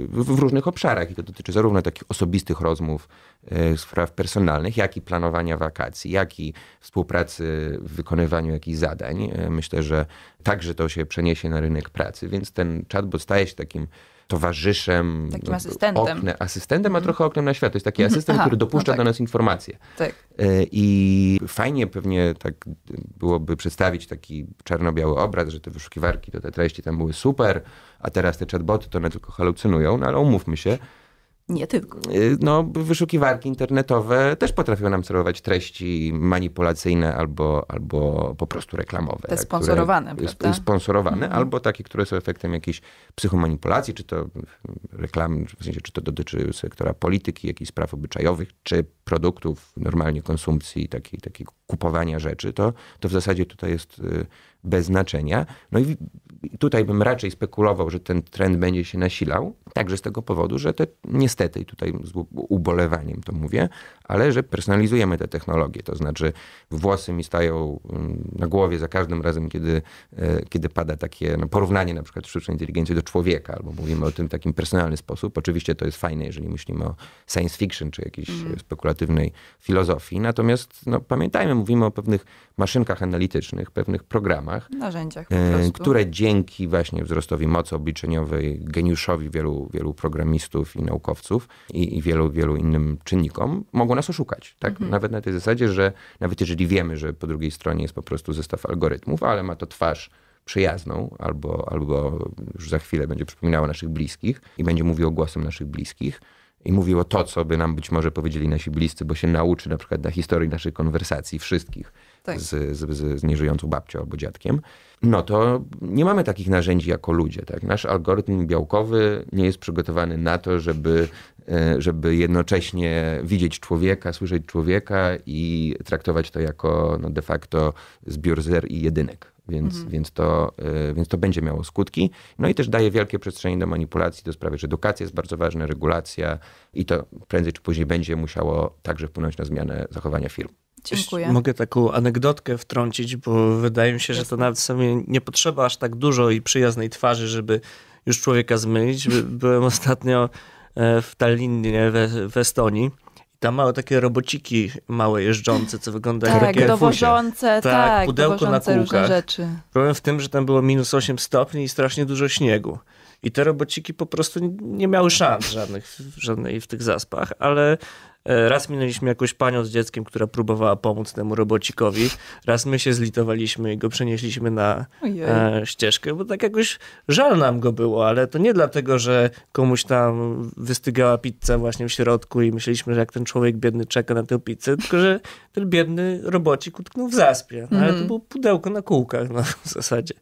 Speaker 4: w, w różnych obszarach i to dotyczy zarówno takich osobistych rozmów, e, spraw personalnych, jak i planowania wakacji, jak i współpracy w wykonywaniu jakichś zadań. E, myślę, że także to się przeniesie na rynek pracy, więc ten chatbot staje się takim towarzyszem, Takim no, asystentem. asystentem, a mhm. trochę oknem na świat. To jest taki mhm. asystent, Aha, który dopuszcza no tak. do nas informacje. Tak. E, I fajnie pewnie tak byłoby przedstawić taki czarno-biały obraz, że te wyszukiwarki, to te treści tam były super, a teraz te chatboty to one tylko halucynują, no ale umówmy się, nie tylko. Y, no, wyszukiwarki internetowe też potrafią nam serwować treści manipulacyjne albo, albo po prostu reklamowe. Te sponsorowane, prawda? Sponsorowane, mhm. albo takie, które są efektem jakiejś psychomanipulacji, czy to reklam, w sensie, czy to dotyczy sektora polityki, jakichś spraw obyczajowych, czy produktów normalnie konsumpcji, takiej, takiej kupowania rzeczy, to, to w zasadzie tutaj jest y, bez znaczenia. No i tutaj bym raczej spekulował, że ten trend będzie się nasilał, także z tego powodu, że te, niestety, i tutaj z ubolewaniem to mówię, ale że personalizujemy te technologie, to znaczy włosy mi stają mm, na głowie za każdym razem, kiedy, e, kiedy pada takie no, porównanie na przykład sztucznej inteligencji do człowieka, albo mówimy o tym w takim personalny sposób. Oczywiście to jest fajne, jeżeli myślimy o science fiction, czy jakiejś mm. spekulatywnej filozofii, natomiast no, pamiętajmy, mówimy o pewnych maszynkach analitycznych, pewnych programach, narzędziach, e, które dzięki właśnie wzrostowi mocy obliczeniowej, geniuszowi wielu, wielu programistów i naukowców i, i wielu, wielu innym czynnikom mogą nas oszukać. Tak? Mhm. Nawet na tej zasadzie, że nawet jeżeli wiemy, że po drugiej stronie jest po prostu zestaw algorytmów, ale ma to twarz przyjazną, albo, albo już za chwilę będzie przypominało naszych bliskich i będzie mówiło głosem naszych bliskich, i mówiło to, co by nam być może powiedzieli nasi bliscy, bo się nauczy na przykład na historii naszych konwersacji wszystkich tak. z, z, z nieżyjącą babcią albo dziadkiem, no to nie mamy takich narzędzi jako ludzie. Tak? Nasz algorytm białkowy nie jest przygotowany na to, żeby, e, żeby jednocześnie widzieć człowieka, słyszeć człowieka i traktować to jako no, de facto zbiór zer i jedynek więc, mhm. więc, to, y, więc to będzie miało skutki. No i też daje wielkie przestrzenie do manipulacji, do sprawy, że edukacja jest bardzo ważna, regulacja i to prędzej czy później będzie musiało także wpłynąć na zmianę zachowania firm. Dziękuję. Mogę taką anegdotkę wtrącić,
Speaker 3: bo wydaje mi się, że to nawet sobie nie potrzeba aż tak dużo i przyjaznej twarzy, żeby już człowieka zmylić. Byłem ostatnio e, w Tallinie, w Estonii tam małe takie robociki małe jeżdżące, co wyglądają tak, jak dowożące, tak, tak, pudełko na kółkach. Rzeczy. Problem w tym, że tam było minus 8 stopni i strasznie dużo śniegu. I te robociki po prostu nie miały szans żadnych, żadnej w tych zaspach, ale E, raz minęliśmy jakąś panią z dzieckiem, która próbowała pomóc temu robocikowi. Raz my się zlitowaliśmy i go przenieśliśmy na e, ścieżkę, bo tak jakoś żal nam go było, ale to nie dlatego, że komuś tam wystygała pizza właśnie w środku i myśleliśmy, że jak ten człowiek biedny czeka na tę pizzę, tylko że ten biedny robocik utknął w zaspie. No, ale to mhm. było pudełko na kółkach no, w zasadzie.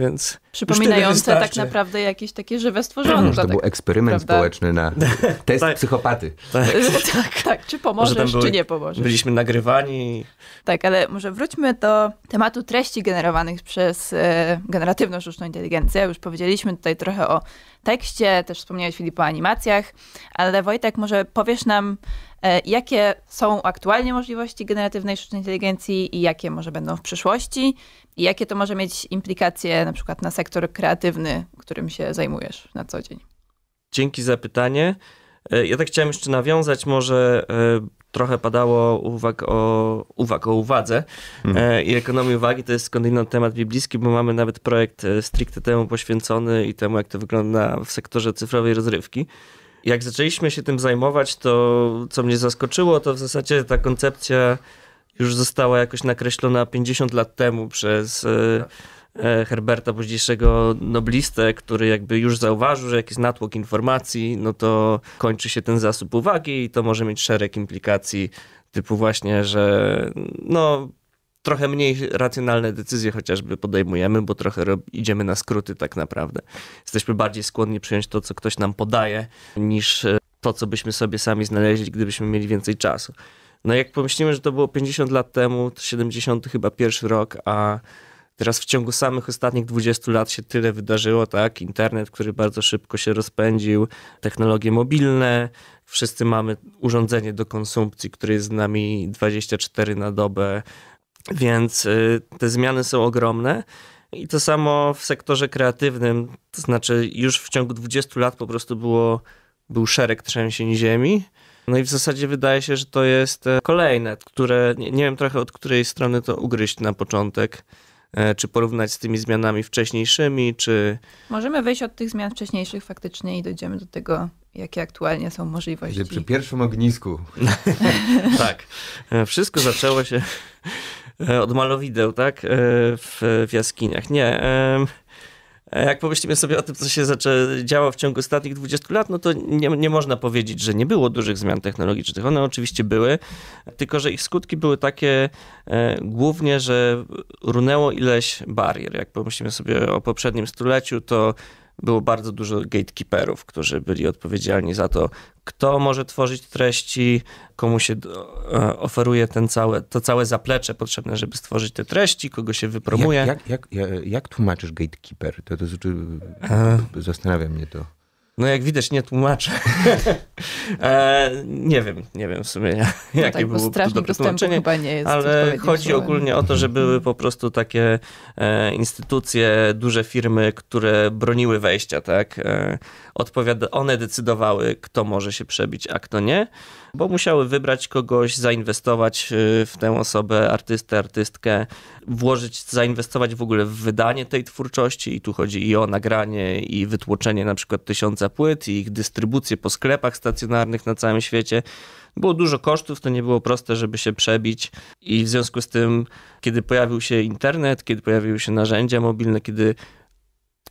Speaker 3: Więc Przypominające tak
Speaker 2: naprawdę jakieś takie żywe stworzonka. To tak? był eksperyment prawda? społeczny
Speaker 3: na test tak. psychopaty. Tak.
Speaker 2: tak, tak. Czy pomożesz, były, czy nie pomożesz.
Speaker 3: Byliśmy nagrywani.
Speaker 2: Tak, ale może wróćmy do tematu treści generowanych przez e, generatywną sztuczną inteligencję. Już powiedzieliśmy tutaj trochę o tekście, też wspomniałeś Filip o animacjach, ale Wojtek, może powiesz nam E, jakie są aktualnie możliwości generatywnej sztucznej inteligencji i jakie może będą w przyszłości? I jakie to może mieć implikacje na przykład na sektor kreatywny, którym się zajmujesz na co dzień?
Speaker 3: Dzięki za pytanie. E, ja tak chciałem jeszcze nawiązać, może e, trochę padało uwag o, uwag o uwadze hmm. i ekonomii uwagi. To jest skądinąd temat biblijski, bo mamy nawet projekt stricte temu poświęcony i temu, jak to wygląda w sektorze cyfrowej rozrywki jak zaczęliśmy się tym zajmować, to co mnie zaskoczyło, to w zasadzie ta koncepcja już została jakoś nakreślona 50 lat temu przez e, e, Herberta, późniejszego noblistę, który jakby już zauważył, że jakiś natłok informacji, no to kończy się ten zasób uwagi i to może mieć szereg implikacji typu właśnie, że no trochę mniej racjonalne decyzje chociażby podejmujemy, bo trochę idziemy na skróty tak naprawdę. Jesteśmy bardziej skłonni przyjąć to, co ktoś nam podaje, niż e, to, co byśmy sobie sami znaleźli, gdybyśmy mieli więcej czasu. No jak pomyślimy, że to było 50 lat temu, to 70 chyba pierwszy rok, a teraz w ciągu samych ostatnich 20 lat się tyle wydarzyło, tak? Internet, który bardzo szybko się rozpędził, technologie mobilne, wszyscy mamy urządzenie do konsumpcji, które jest z nami 24 na dobę, więc y, te zmiany są ogromne. I to samo w sektorze kreatywnym, to znaczy już w ciągu 20 lat po prostu było, był szereg trzęsień ziemi. No i w zasadzie wydaje się, że to jest e, kolejne, które nie, nie wiem trochę od której strony to ugryźć na początek e, czy porównać z tymi zmianami wcześniejszymi, czy...
Speaker 2: Możemy wyjść od tych zmian wcześniejszych faktycznie i dojdziemy do tego, jakie aktualnie są możliwości. przy pierwszym
Speaker 3: ognisku. tak. E, wszystko zaczęło się E, od malowideł, tak? E, w, w jaskiniach. Nie. E, jak pomyślimy sobie o tym, co się działo w ciągu ostatnich 20 lat, no to nie, nie można powiedzieć, że nie było dużych zmian technologicznych. One oczywiście były, tylko że ich skutki były takie e, głównie, że runęło ileś barier. Jak pomyślimy sobie o poprzednim stuleciu, to było bardzo dużo gatekeeperów, którzy byli odpowiedzialni za to, kto może tworzyć treści, komu się e, oferuje ten całe, to całe zaplecze potrzebne, żeby stworzyć te treści, kogo się wypromuje. Jak, jak,
Speaker 4: jak, jak tłumaczysz gatekeeper? To, to, to, to, to zastanawia mnie to.
Speaker 3: No jak widać nie tłumaczę. e, nie wiem, nie wiem w sumie jak, no jakie tak, było dobre tłumaczenie, chyba nie jest ale chodzi słowem. ogólnie o to, że były po prostu takie e, instytucje, duże firmy, które broniły wejścia, tak? E, odpowiada, one decydowały, kto może się przebić, a kto nie bo musiały wybrać kogoś, zainwestować y, w tę osobę, artystę, artystkę, włożyć, zainwestować w ogóle w wydanie tej twórczości i tu chodzi i o nagranie i wytłoczenie na przykład tysiąca płyt i ich dystrybucję po sklepach stacjonarnych na całym świecie. Było dużo kosztów, to nie było proste, żeby się przebić i w związku z tym, kiedy pojawił się internet, kiedy pojawiły się narzędzia mobilne, kiedy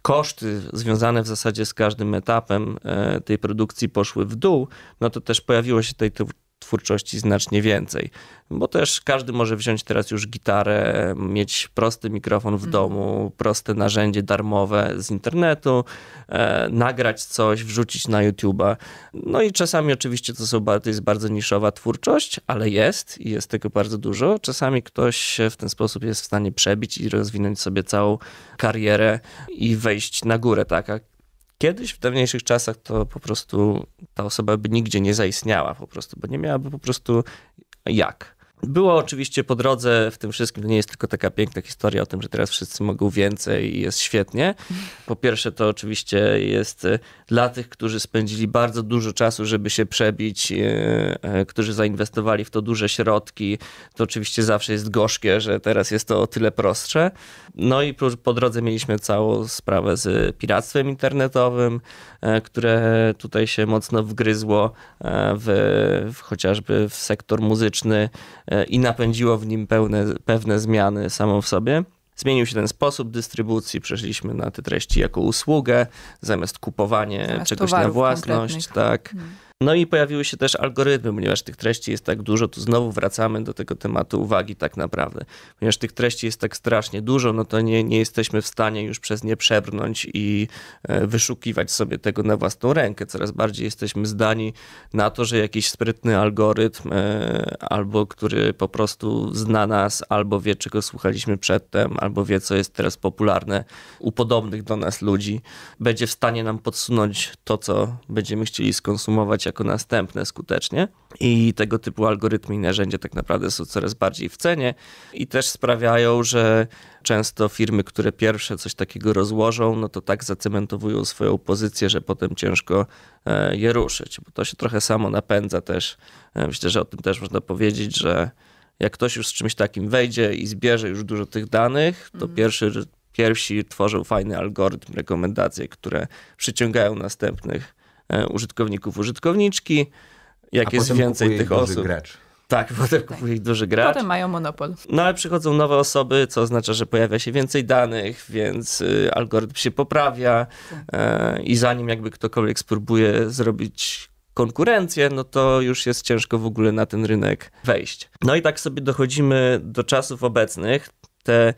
Speaker 3: koszty związane w zasadzie z każdym etapem e, tej produkcji poszły w dół, no to też pojawiło się tej, twórczości znacznie więcej. Bo też każdy może wziąć teraz już gitarę, mieć prosty mikrofon w mm. domu, proste narzędzie darmowe z internetu, e, nagrać coś, wrzucić na YouTube'a. No i czasami oczywiście to, są, to jest bardzo niszowa twórczość, ale jest i jest tego bardzo dużo. Czasami ktoś w ten sposób jest w stanie przebić i rozwinąć sobie całą karierę i wejść na górę, tak? Kiedyś, w dawniejszych czasach, to po prostu ta osoba by nigdzie nie zaistniała po prostu, bo nie miałaby po prostu jak. Było oczywiście po drodze w tym wszystkim, to nie jest tylko taka piękna historia o tym, że teraz wszyscy mogą więcej i jest świetnie. Po pierwsze, to oczywiście jest e, dla tych, którzy spędzili bardzo dużo czasu, żeby się przebić, e, e, którzy zainwestowali w to duże środki, to oczywiście zawsze jest gorzkie, że teraz jest to o tyle prostsze. No i po drodze mieliśmy całą sprawę z piractwem internetowym, które tutaj się mocno wgryzło w, w chociażby w sektor muzyczny E, i napędziło w nim pełne, pewne zmiany samą w sobie. Zmienił się ten sposób dystrybucji, przeszliśmy na te treści jako usługę, zamiast kupowanie zamiast czegoś na własność, tak. Hmm. No i pojawiły się też algorytmy, ponieważ tych treści jest tak dużo, tu znowu wracamy do tego tematu uwagi tak naprawdę. Ponieważ tych treści jest tak strasznie dużo, no to nie, nie jesteśmy w stanie już przez nie przebrnąć i e, wyszukiwać sobie tego na własną rękę. Coraz bardziej jesteśmy zdani na to, że jakiś sprytny algorytm e, albo który po prostu zna nas, albo wie czego słuchaliśmy przedtem, albo wie co jest teraz popularne u podobnych do nas ludzi, będzie w stanie nam podsunąć to, co będziemy chcieli skonsumować, jako następne skutecznie. I tego typu algorytmy i narzędzia tak naprawdę są coraz bardziej w cenie i też sprawiają, że często firmy, które pierwsze coś takiego rozłożą, no to tak zacementowują swoją pozycję, że potem ciężko e, je ruszyć, bo to się trochę samo napędza też. E, myślę, że o tym też można powiedzieć, że jak ktoś już z czymś takim wejdzie i zbierze już dużo tych danych, to mm. pierwszy, pierwsi tworzą fajny algorytm, rekomendacje, które przyciągają następnych E, użytkowników, użytkowniczki. Jak A jest więcej tych osób. Gracz. Tak, potem tak. kupuje ich duży gracz. Potem
Speaker 2: mają monopol.
Speaker 3: No ale przychodzą nowe osoby, co oznacza, że pojawia się więcej danych, więc y, algorytm się poprawia tak. e, i zanim jakby ktokolwiek spróbuje zrobić konkurencję, no to już jest ciężko w ogóle na ten rynek wejść. No i tak sobie dochodzimy do czasów obecnych. Te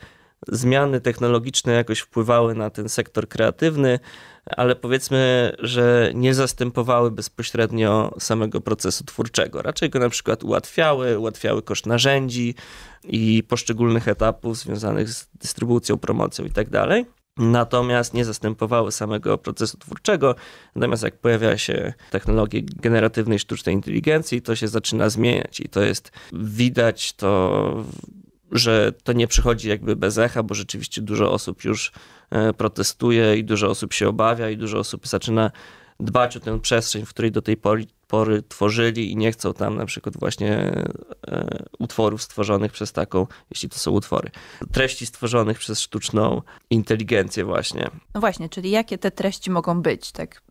Speaker 3: zmiany technologiczne jakoś wpływały na ten sektor kreatywny, ale powiedzmy, że nie zastępowały bezpośrednio samego procesu twórczego. Raczej go na przykład ułatwiały, ułatwiały koszt narzędzi i poszczególnych etapów związanych z dystrybucją, promocją itd. Tak Natomiast nie zastępowały samego procesu twórczego. Natomiast jak pojawia się technologia generatywnej sztucznej inteligencji, to się zaczyna zmieniać i to jest widać to że to nie przychodzi jakby bez echa, bo rzeczywiście dużo osób już e, protestuje i dużo osób się obawia i dużo osób zaczyna dbać o tę przestrzeń, w której do tej pory, pory tworzyli i nie chcą tam na przykład właśnie e, utworów stworzonych przez taką, jeśli to są utwory, treści stworzonych przez sztuczną inteligencję właśnie.
Speaker 2: No właśnie, czyli jakie te treści mogą być, tak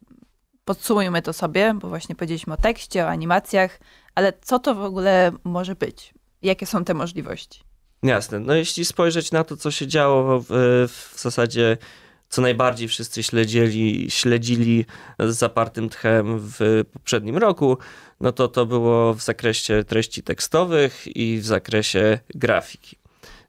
Speaker 2: podsumujmy to sobie, bo właśnie powiedzieliśmy o tekście, o animacjach, ale co to w ogóle może być? Jakie są te możliwości?
Speaker 3: Jasne. No jeśli spojrzeć na to, co się działo w, w zasadzie co najbardziej wszyscy śledzili, śledzili z zapartym tchem w poprzednim roku, no to to było w zakresie treści tekstowych i w zakresie grafiki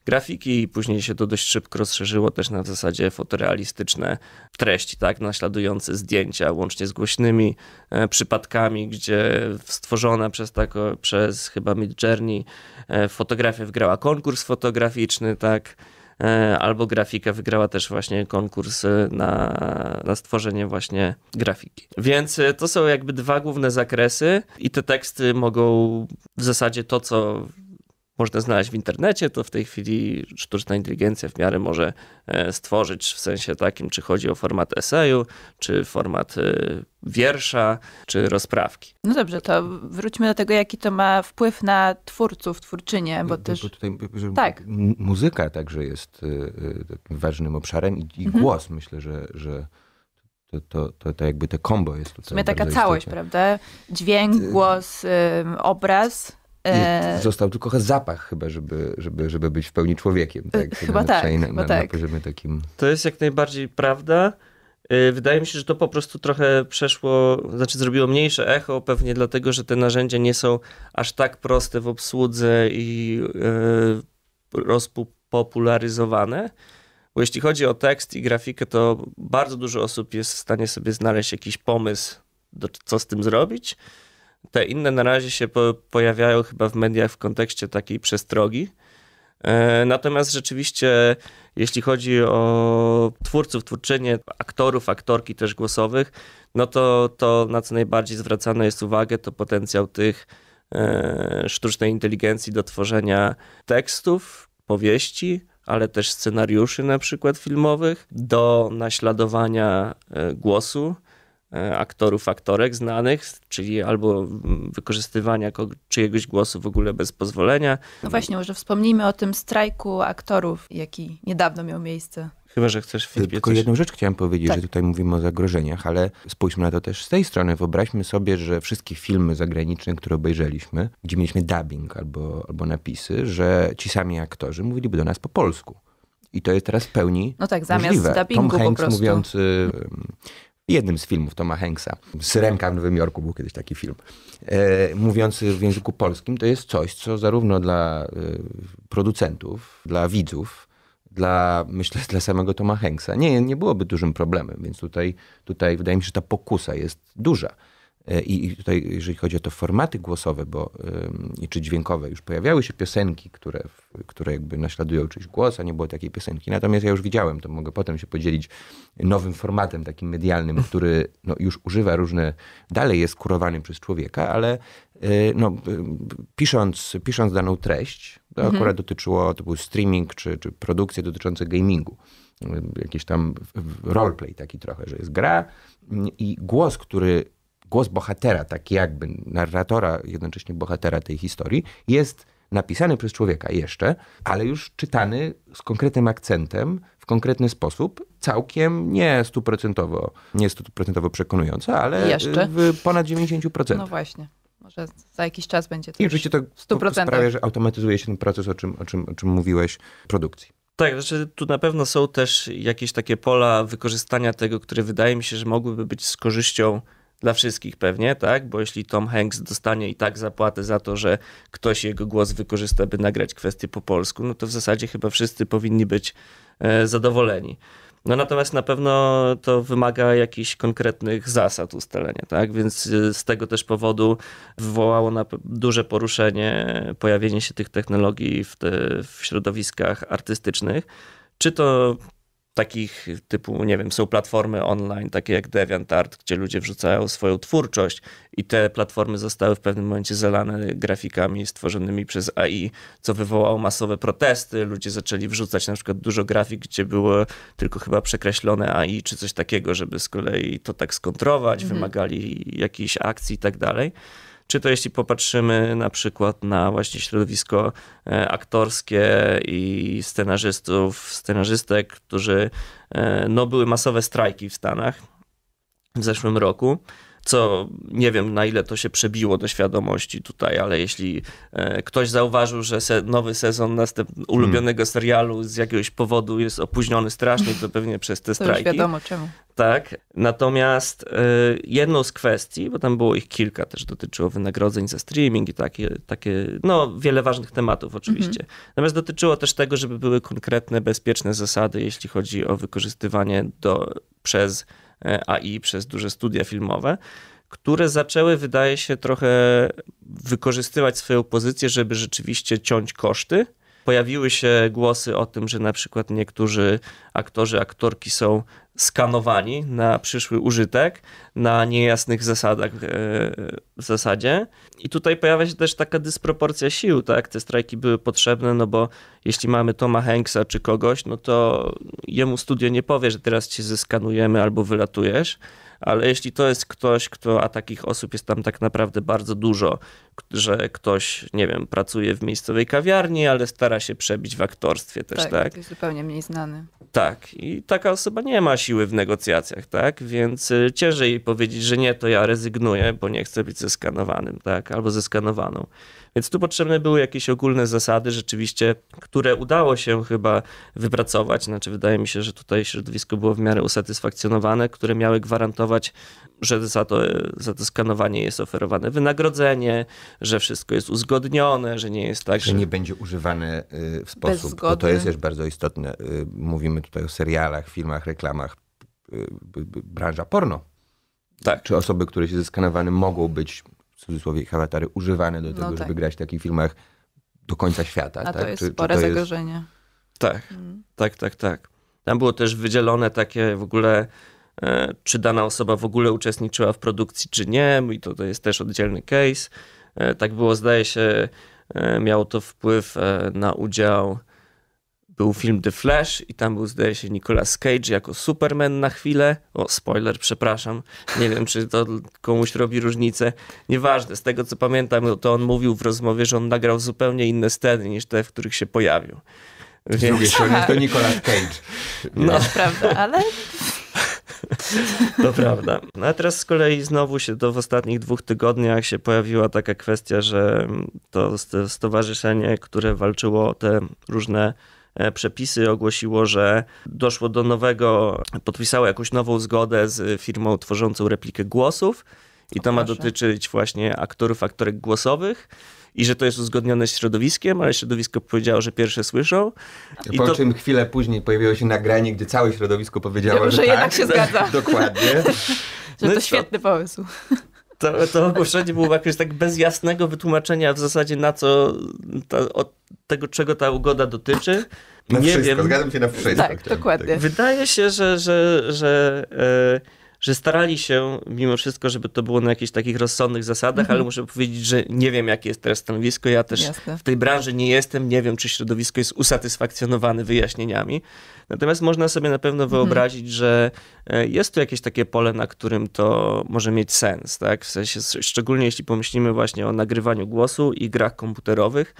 Speaker 3: grafiki i później się to dość szybko rozszerzyło też na zasadzie fotorealistyczne treści, tak, naśladujące zdjęcia, łącznie z głośnymi e, przypadkami, gdzie stworzona przez, tak, przez chyba Mid Journey e, fotografia wygrała konkurs fotograficzny, tak, e, albo grafika wygrała też właśnie konkurs e, na, na stworzenie właśnie grafiki. Więc e, to są jakby dwa główne zakresy i te teksty mogą w zasadzie to, co można znaleźć w internecie, to w tej chwili sztuczna inteligencja w miarę może e, stworzyć w sensie takim, czy chodzi o format eseju, czy format e, wiersza, czy rozprawki.
Speaker 2: No dobrze, to wróćmy do tego, jaki to ma wpływ na twórców, twórczynie, bo no, też... Bo tutaj, tak.
Speaker 4: Muzyka także jest e, takim ważnym obszarem i, i mhm. głos myślę, że, że to, to, to, to jakby te kombo jest tutaj. W taka całość, istotne.
Speaker 2: prawda? Dźwięk, głos, y, obraz. E, został
Speaker 4: został tylko zapach chyba, żeby, żeby, żeby być w pełni człowiekiem. Tak? Chyba, na, tak, na, chyba na, tak. na poziomie takim.
Speaker 3: To jest jak najbardziej prawda. E, wydaje mi się, że to po prostu trochę przeszło, znaczy zrobiło mniejsze echo, pewnie dlatego, że te narzędzia nie są aż tak proste w obsłudze i yy, rozpopularyzowane. Bo jeśli chodzi o tekst i grafikę, to bardzo dużo osób jest w stanie sobie znaleźć jakiś pomysł, do, co z tym zrobić. Te inne na razie się po, pojawiają chyba w mediach w kontekście takiej przestrogi. E, natomiast rzeczywiście, jeśli chodzi o twórców, twórczynie, aktorów, aktorki też głosowych, no to to, na co najbardziej zwracane jest uwagę, to potencjał tych e, sztucznej inteligencji do tworzenia tekstów, powieści, ale też scenariuszy na przykład filmowych, do naśladowania e, głosu E, aktorów, aktorek znanych, czyli albo wykorzystywania czyjegoś głosu w ogóle bez pozwolenia.
Speaker 2: No właśnie, może wspomnijmy o tym strajku aktorów, jaki niedawno miał miejsce.
Speaker 4: Chyba, że chcesz Filipie Tylko coś... jedną rzecz chciałem powiedzieć, tak. że tutaj mówimy o zagrożeniach, ale spójrzmy na to też z tej strony. Wyobraźmy sobie, że wszystkie filmy zagraniczne, które obejrzeliśmy, gdzie mieliśmy dubbing albo, albo napisy, że ci sami aktorzy mówiliby do nas po polsku. I to jest teraz w pełni No tak, zamiast możliwe. dubbingu Tom Hanks po prostu. mówiący mhm jednym z filmów Toma Hanksa. Syrenka w Nowym Jorku był kiedyś taki film. E, mówiący w języku polskim, to jest coś, co zarówno dla e, producentów, dla widzów, dla, myślę, dla samego Toma Hanksa nie, nie byłoby dużym problemem, więc tutaj, tutaj wydaje mi się, że ta pokusa jest duża. E, I tutaj, jeżeli chodzi o te formaty głosowe bo, czy dźwiękowe, już pojawiały się piosenki, które, które jakby naśladują czyjś głos, a nie było takiej piosenki. Natomiast ja już widziałem, to mogę potem się podzielić nowym formatem takim medialnym, który no, już używa różne, dalej jest kurowany przez człowieka, ale e, no, e, pisząc, pisząc daną treść, to mhm. akurat dotyczyło, to był streaming czy, czy produkcje dotyczące gamingu jakiś tam roleplay taki trochę, że jest gra mm, i głos, który głos bohatera, tak jakby narratora, jednocześnie bohatera tej historii, jest napisany przez człowieka jeszcze, ale już czytany z konkretnym akcentem, w konkretny sposób, całkiem nie stuprocentowo, nie stuprocentowo przekonująco, ale jeszcze? w ponad 90%. No
Speaker 2: właśnie. Może za jakiś czas będzie
Speaker 4: to. I oczywiście to 100%. sprawia, że automatyzuje się ten proces, o czym, o czym, o czym mówiłeś, produkcji.
Speaker 3: Tak, znaczy tu na pewno są też jakieś takie pola wykorzystania tego, które wydaje mi się, że mogłyby być z korzyścią dla wszystkich pewnie, tak? Bo jeśli Tom Hanks dostanie i tak zapłatę za to, że ktoś jego głos wykorzysta, by nagrać kwestię po polsku, no to w zasadzie chyba wszyscy powinni być e, zadowoleni. No natomiast na pewno to wymaga jakichś konkretnych zasad ustalenia, tak? Więc e, z tego też powodu wywołało na duże poruszenie pojawienie się tych technologii w, te, w środowiskach artystycznych. Czy to takich typu, nie wiem, są platformy online, takie jak DeviantArt, gdzie ludzie wrzucają swoją twórczość i te platformy zostały w pewnym momencie zalane grafikami stworzonymi przez AI, co wywołało masowe protesty. Ludzie zaczęli wrzucać na przykład dużo grafik, gdzie było tylko chyba przekreślone AI czy coś takiego, żeby z kolei to tak skontrować, mhm. wymagali jakiejś akcji i tak dalej. Czy to jeśli popatrzymy na przykład na właśnie środowisko e, aktorskie i scenarzystów, scenarzystek, którzy, e, no były masowe strajki w Stanach w zeszłym roku co nie wiem na ile to się przebiło do świadomości tutaj, ale jeśli e, ktoś zauważył, że se, nowy sezon następnego hmm. ulubionego serialu z jakiegoś powodu jest opóźniony strasznie, to pewnie przez te to strajki. Już wiadomo czemu. Tak. Natomiast e, jedną z kwestii, bo tam było ich kilka, też dotyczyło wynagrodzeń za streaming i takie, takie no wiele ważnych tematów oczywiście. Mhm. Natomiast dotyczyło też tego, żeby były konkretne, bezpieczne zasady, jeśli chodzi o wykorzystywanie do, przez E, AI przez duże studia filmowe, które zaczęły, wydaje się, trochę wykorzystywać swoją pozycję, żeby rzeczywiście ciąć koszty Pojawiły się głosy o tym, że na przykład niektórzy aktorzy, aktorki są skanowani na przyszły użytek na niejasnych zasadach e, w zasadzie. I tutaj pojawia się też taka dysproporcja sił, tak? Te strajki były potrzebne, no bo jeśli mamy Toma Hanksa czy kogoś, no to jemu studio nie powie, że teraz cię zeskanujemy albo wylatujesz ale jeśli to jest ktoś, kto, a takich osób jest tam tak naprawdę bardzo dużo, że ktoś, nie wiem, pracuje w miejscowej kawiarni, ale stara się przebić w aktorstwie też, tak? tak? jest
Speaker 2: zupełnie mniej znany.
Speaker 3: Tak, i taka osoba nie ma siły w negocjacjach, tak? Więc y, ciężej jej powiedzieć, że nie, to ja rezygnuję, bo nie chcę być zeskanowanym, tak? Albo zeskanowaną. Więc tu potrzebne były jakieś ogólne zasady rzeczywiście, które udało się chyba wypracować. Znaczy wydaje mi się, że tutaj środowisko było w miarę usatysfakcjonowane, które miały gwarantować, że za to, za to skanowanie jest oferowane wynagrodzenie, że wszystko jest
Speaker 4: uzgodnione, że nie jest tak, że... że... nie będzie używane y, w sposób, bo to jest też bardzo istotne. Y, mówimy tutaj o serialach, filmach, reklamach, y, branża porno. Tak. Czy osoby, które się zeskanowane mogą być cudzysłowie ich awatary używane do no tego, no tak. żeby grać w takich filmach do końca świata. A tak? to jest spore zagrożenie. Jest... Tak, mm.
Speaker 3: tak, tak, tak. Tam było też wydzielone takie w ogóle, e, czy dana osoba w ogóle uczestniczyła w produkcji, czy nie. I to, to jest też oddzielny case. E, tak było, zdaje się, e, miało to wpływ e, na udział był film The Flash i tam był, zdaje się, Nicolas Cage jako Superman na chwilę. O, spoiler, przepraszam. Nie wiem, czy to komuś robi różnicę. Nieważne, z tego co pamiętam, to on mówił w rozmowie, że on nagrał zupełnie inne sceny niż te, w których się pojawił. Więc... Z drugiej strony to Nicolas Cage. No, prawda, ale... To prawda. No a teraz z kolei znowu się to w ostatnich dwóch tygodniach się pojawiła taka kwestia, że to stowarzyszenie, które walczyło o te różne E, przepisy, ogłosiło, że doszło do nowego, podpisało jakąś nową zgodę z firmą tworzącą replikę głosów. I to ma dotyczyć właśnie aktorów, aktorek głosowych i że to jest uzgodnione z środowiskiem, ale środowisko powiedziało, że pierwsze słyszą. I po to... czym chwilę
Speaker 4: później pojawiło się nagranie, gdzie całe środowisko powiedziało, ja, że, że tak, jednak się zgadza. Dokładnie.
Speaker 3: że no to świetny pomysł to, to ogłoszenie było jakieś tak bez
Speaker 4: jasnego wytłumaczenia w
Speaker 3: zasadzie na co, ta, od tego czego ta ugoda dotyczy. Na nie wszystko, wiem. zgadzam się na wszystko. Tak, dokładnie. Wydaje się, że, że, że yy, że starali się mimo wszystko, żeby to było na jakichś takich rozsądnych zasadach, mhm. ale muszę powiedzieć, że nie wiem, jakie jest teraz stanowisko. Ja też Jasne. w tej branży nie jestem, nie wiem, czy środowisko jest usatysfakcjonowane wyjaśnieniami. Natomiast można sobie na pewno mhm. wyobrazić, mhm. że e, jest tu jakieś takie pole, na którym to może mieć sens, tak? W sensie, szczególnie jeśli pomyślimy właśnie o nagrywaniu głosu i grach komputerowych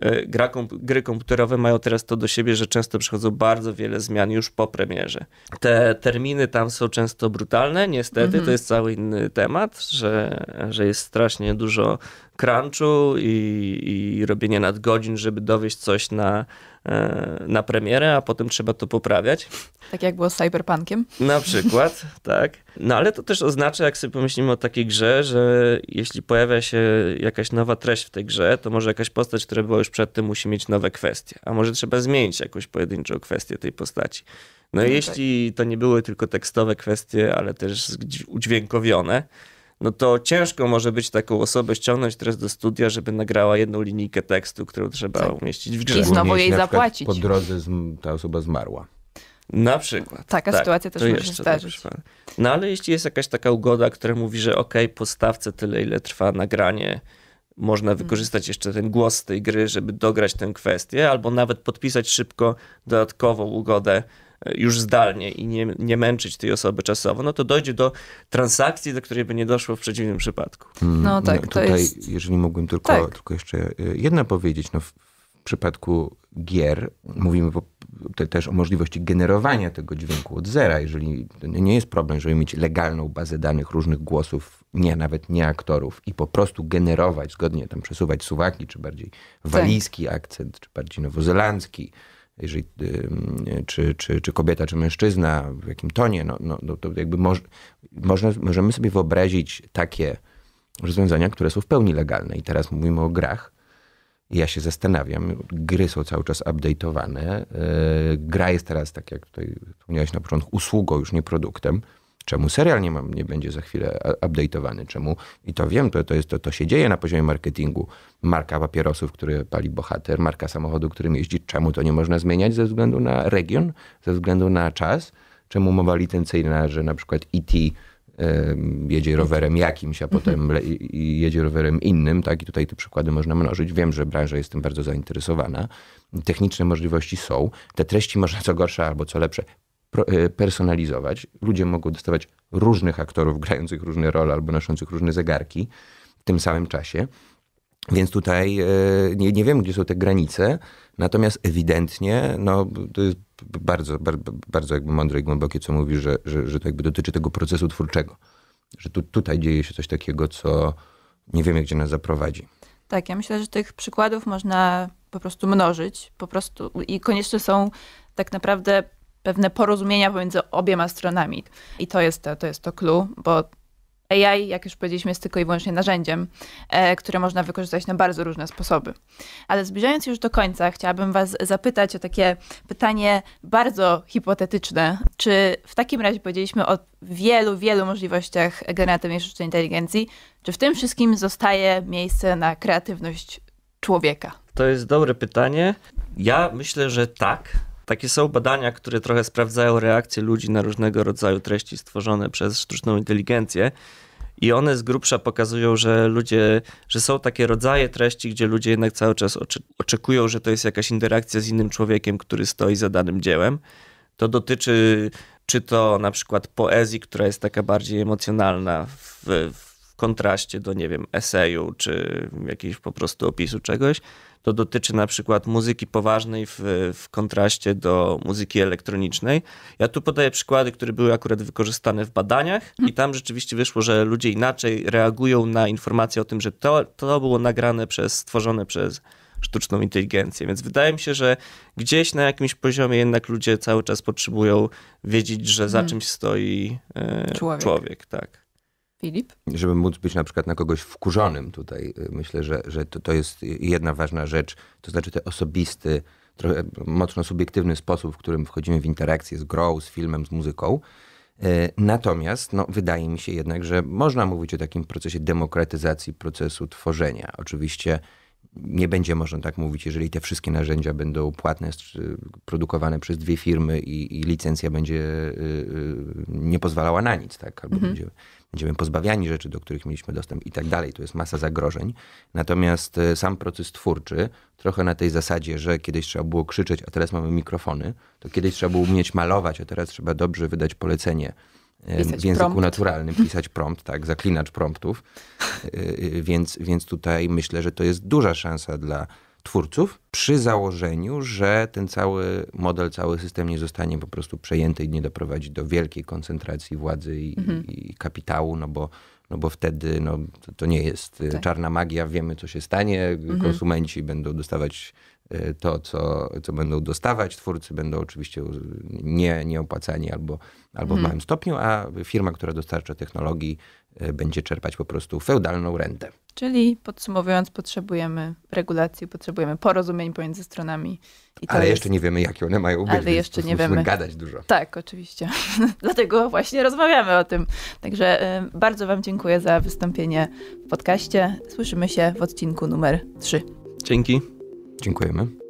Speaker 3: E, gra, komp gry komputerowe mają teraz to do siebie, że często przychodzą bardzo wiele zmian już po premierze. Te terminy tam są często brutalne, niestety, mhm. to jest cały inny temat, że, że jest strasznie dużo crunchu i, i robienie nadgodzin, żeby dowieść coś na E, na premierę, a potem trzeba to poprawiać.
Speaker 2: Tak jak było z Cyberpunkiem. Na
Speaker 3: przykład, tak. No ale to też oznacza, jak sobie pomyślimy o takiej grze, że jeśli pojawia się jakaś nowa treść w tej grze, to może jakaś postać, która była już przedtem, musi mieć nowe kwestie. A może trzeba zmienić jakąś pojedynczą kwestię tej postaci. No i no jeśli tak. to nie były tylko tekstowe kwestie, ale też udźwiękowione, no to ciężko może być taką osobę ściągnąć teraz do studia, żeby nagrała jedną linijkę tekstu, którą trzeba tak. umieścić w grze. I
Speaker 4: znowu jej zapłacić. Po drodze z, ta
Speaker 3: osoba zmarła. Na przykład. Taka tak, sytuacja też może się tak zdarzyć. No ale jeśli jest jakaś taka ugoda, która mówi, że ok, po stawce tyle, ile trwa nagranie, można wykorzystać jeszcze ten głos z tej gry, żeby dograć tę kwestię, albo nawet podpisać szybko dodatkową ugodę, E, już zdalnie i nie, nie męczyć tej osoby czasowo, no to dojdzie do transakcji, do której by nie doszło w przeciwnym przypadku.
Speaker 4: Mm, no tak, no, tutaj, to jest... Jeżeli mógłbym tylko, tak. tylko jeszcze e, jedno powiedzieć, no w przypadku gier mówimy po, te, też o możliwości generowania tego dźwięku od zera, jeżeli no, nie jest problem, żeby mieć legalną bazę danych różnych głosów, nie, nawet nie aktorów i po prostu generować zgodnie, tam przesuwać suwaki, czy bardziej tak. walijski tak. akcent, czy bardziej nowozelandzki, jeżeli, czy, czy, czy kobieta, czy mężczyzna, w jakim tonie, no, no, no to jakby moż, można, możemy sobie wyobrazić takie rozwiązania, które są w pełni legalne. I teraz mówimy o grach. Ja się zastanawiam, gry są cały czas update'owane. Yy, gra jest teraz, tak jak tutaj wspomniałeś na początku, usługą, już nie produktem. Czemu serial nie, ma, nie będzie za chwilę e, update'owany? Czemu? I to wiem, to, to, jest, to, to się dzieje na poziomie marketingu. Marka papierosów, który pali bohater, marka samochodu, którym jeździ. Czemu to nie można zmieniać ze względu na region, ze względu na czas? Czemu mowa licencyjna, że na przykład E.T jedzie rowerem jakimś, a potem mhm. jedzie rowerem innym, tak? I tutaj te przykłady można mnożyć. Wiem, że branża jest tym bardzo zainteresowana. Techniczne możliwości są. Te treści można co gorsze albo co lepsze E, personalizować. Ludzie mogą dostawać różnych aktorów grających różne role albo noszących różne zegarki w tym samym czasie. Więc tutaj e, nie, nie wiem, gdzie są te granice, natomiast ewidentnie no, to jest bardzo, bardzo, bardzo jakby mądre i głębokie, co mówi, że, że, że to jakby dotyczy tego procesu twórczego. Że tu, tutaj dzieje się coś takiego, co nie wiemy, gdzie nas zaprowadzi.
Speaker 2: Tak, ja myślę, że tych przykładów można po prostu mnożyć, po prostu i konieczne są tak naprawdę pewne porozumienia pomiędzy obiema stronami. I to jest to, to, jest to clue, bo AI, jak już powiedzieliśmy, jest tylko i wyłącznie narzędziem, e, które można wykorzystać na bardzo różne sposoby. Ale zbliżając już do końca, chciałabym Was zapytać o takie pytanie bardzo hipotetyczne. Czy w takim razie powiedzieliśmy o wielu, wielu możliwościach generatywnej sztucznej inteligencji? Czy w tym wszystkim zostaje miejsce na kreatywność człowieka?
Speaker 3: To jest dobre pytanie. Ja myślę, że tak, takie są badania, które trochę sprawdzają reakcje ludzi na różnego rodzaju treści stworzone przez sztuczną inteligencję. I one z grubsza pokazują, że ludzie, że są takie rodzaje treści, gdzie ludzie jednak cały czas oczekują, że to jest jakaś interakcja z innym człowiekiem, który stoi za danym dziełem. To dotyczy czy to na przykład poezji, która jest taka bardziej emocjonalna w, w kontraście do, nie wiem, eseju, czy jakiegoś po prostu opisu czegoś, to dotyczy na przykład muzyki poważnej w, w kontraście do muzyki elektronicznej. Ja tu podaję przykłady, które były akurat wykorzystane w badaniach i mhm. tam rzeczywiście wyszło, że ludzie inaczej reagują na informacje o tym, że to, to było nagrane przez, stworzone przez sztuczną inteligencję. Więc wydaje mi się, że gdzieś na jakimś poziomie jednak ludzie cały czas potrzebują wiedzieć, że za hmm. czymś stoi e, człowiek. człowiek. tak.
Speaker 4: Filip? Żeby móc być na przykład na kogoś wkurzonym tutaj, y, myślę, że, że to, to jest jedna ważna rzecz, to znaczy ten osobisty, trochę mocno subiektywny sposób, w którym wchodzimy w interakcję z grą, z filmem, z muzyką. Y, natomiast no, wydaje mi się jednak, że można mówić o takim procesie demokratyzacji procesu tworzenia. Oczywiście nie będzie można tak mówić, jeżeli te wszystkie narzędzia będą płatne, y, produkowane przez dwie firmy i, i licencja będzie nie pozwalała na nic, tak? Albo mhm. będzie będziemy pozbawiani rzeczy, do których mieliśmy dostęp i tak dalej. Tu jest masa zagrożeń. Natomiast e, sam proces twórczy, trochę na tej zasadzie, że kiedyś trzeba było krzyczeć, a teraz mamy mikrofony, to kiedyś trzeba było umieć malować, a teraz trzeba dobrze wydać polecenie e, pisać w języku prompt. naturalnym, pisać prompt, tak, zaklinacz promptów. E, więc, więc tutaj myślę, że to jest duża szansa dla twórców przy założeniu, że ten cały model, cały system nie zostanie po prostu przejęty i nie doprowadzi do wielkiej koncentracji władzy i, mhm. i kapitału, no bo no bo wtedy no, to, to nie jest y, tak. czarna magia, wiemy co się stanie, mhm. konsumenci będą dostawać y, to, co, co będą dostawać, twórcy będą oczywiście y, nie, nieopłacani albo, albo mhm. w małym stopniu, a firma, która dostarcza technologii będzie czerpać po prostu feudalną rentę.
Speaker 2: Czyli podsumowując, potrzebujemy regulacji, potrzebujemy porozumień pomiędzy stronami.
Speaker 4: ale jest... jeszcze nie wiemy, jakie one mają być. Ale jeszcze nie wiemy. gadać dużo.
Speaker 2: Tak, oczywiście. Dlatego właśnie rozmawiamy o tym. Także y, bardzo Wam dziękuję za wystąpienie w podcaście. Słyszymy się w odcinku numer 3.
Speaker 4: Dzięki. Dziękujemy.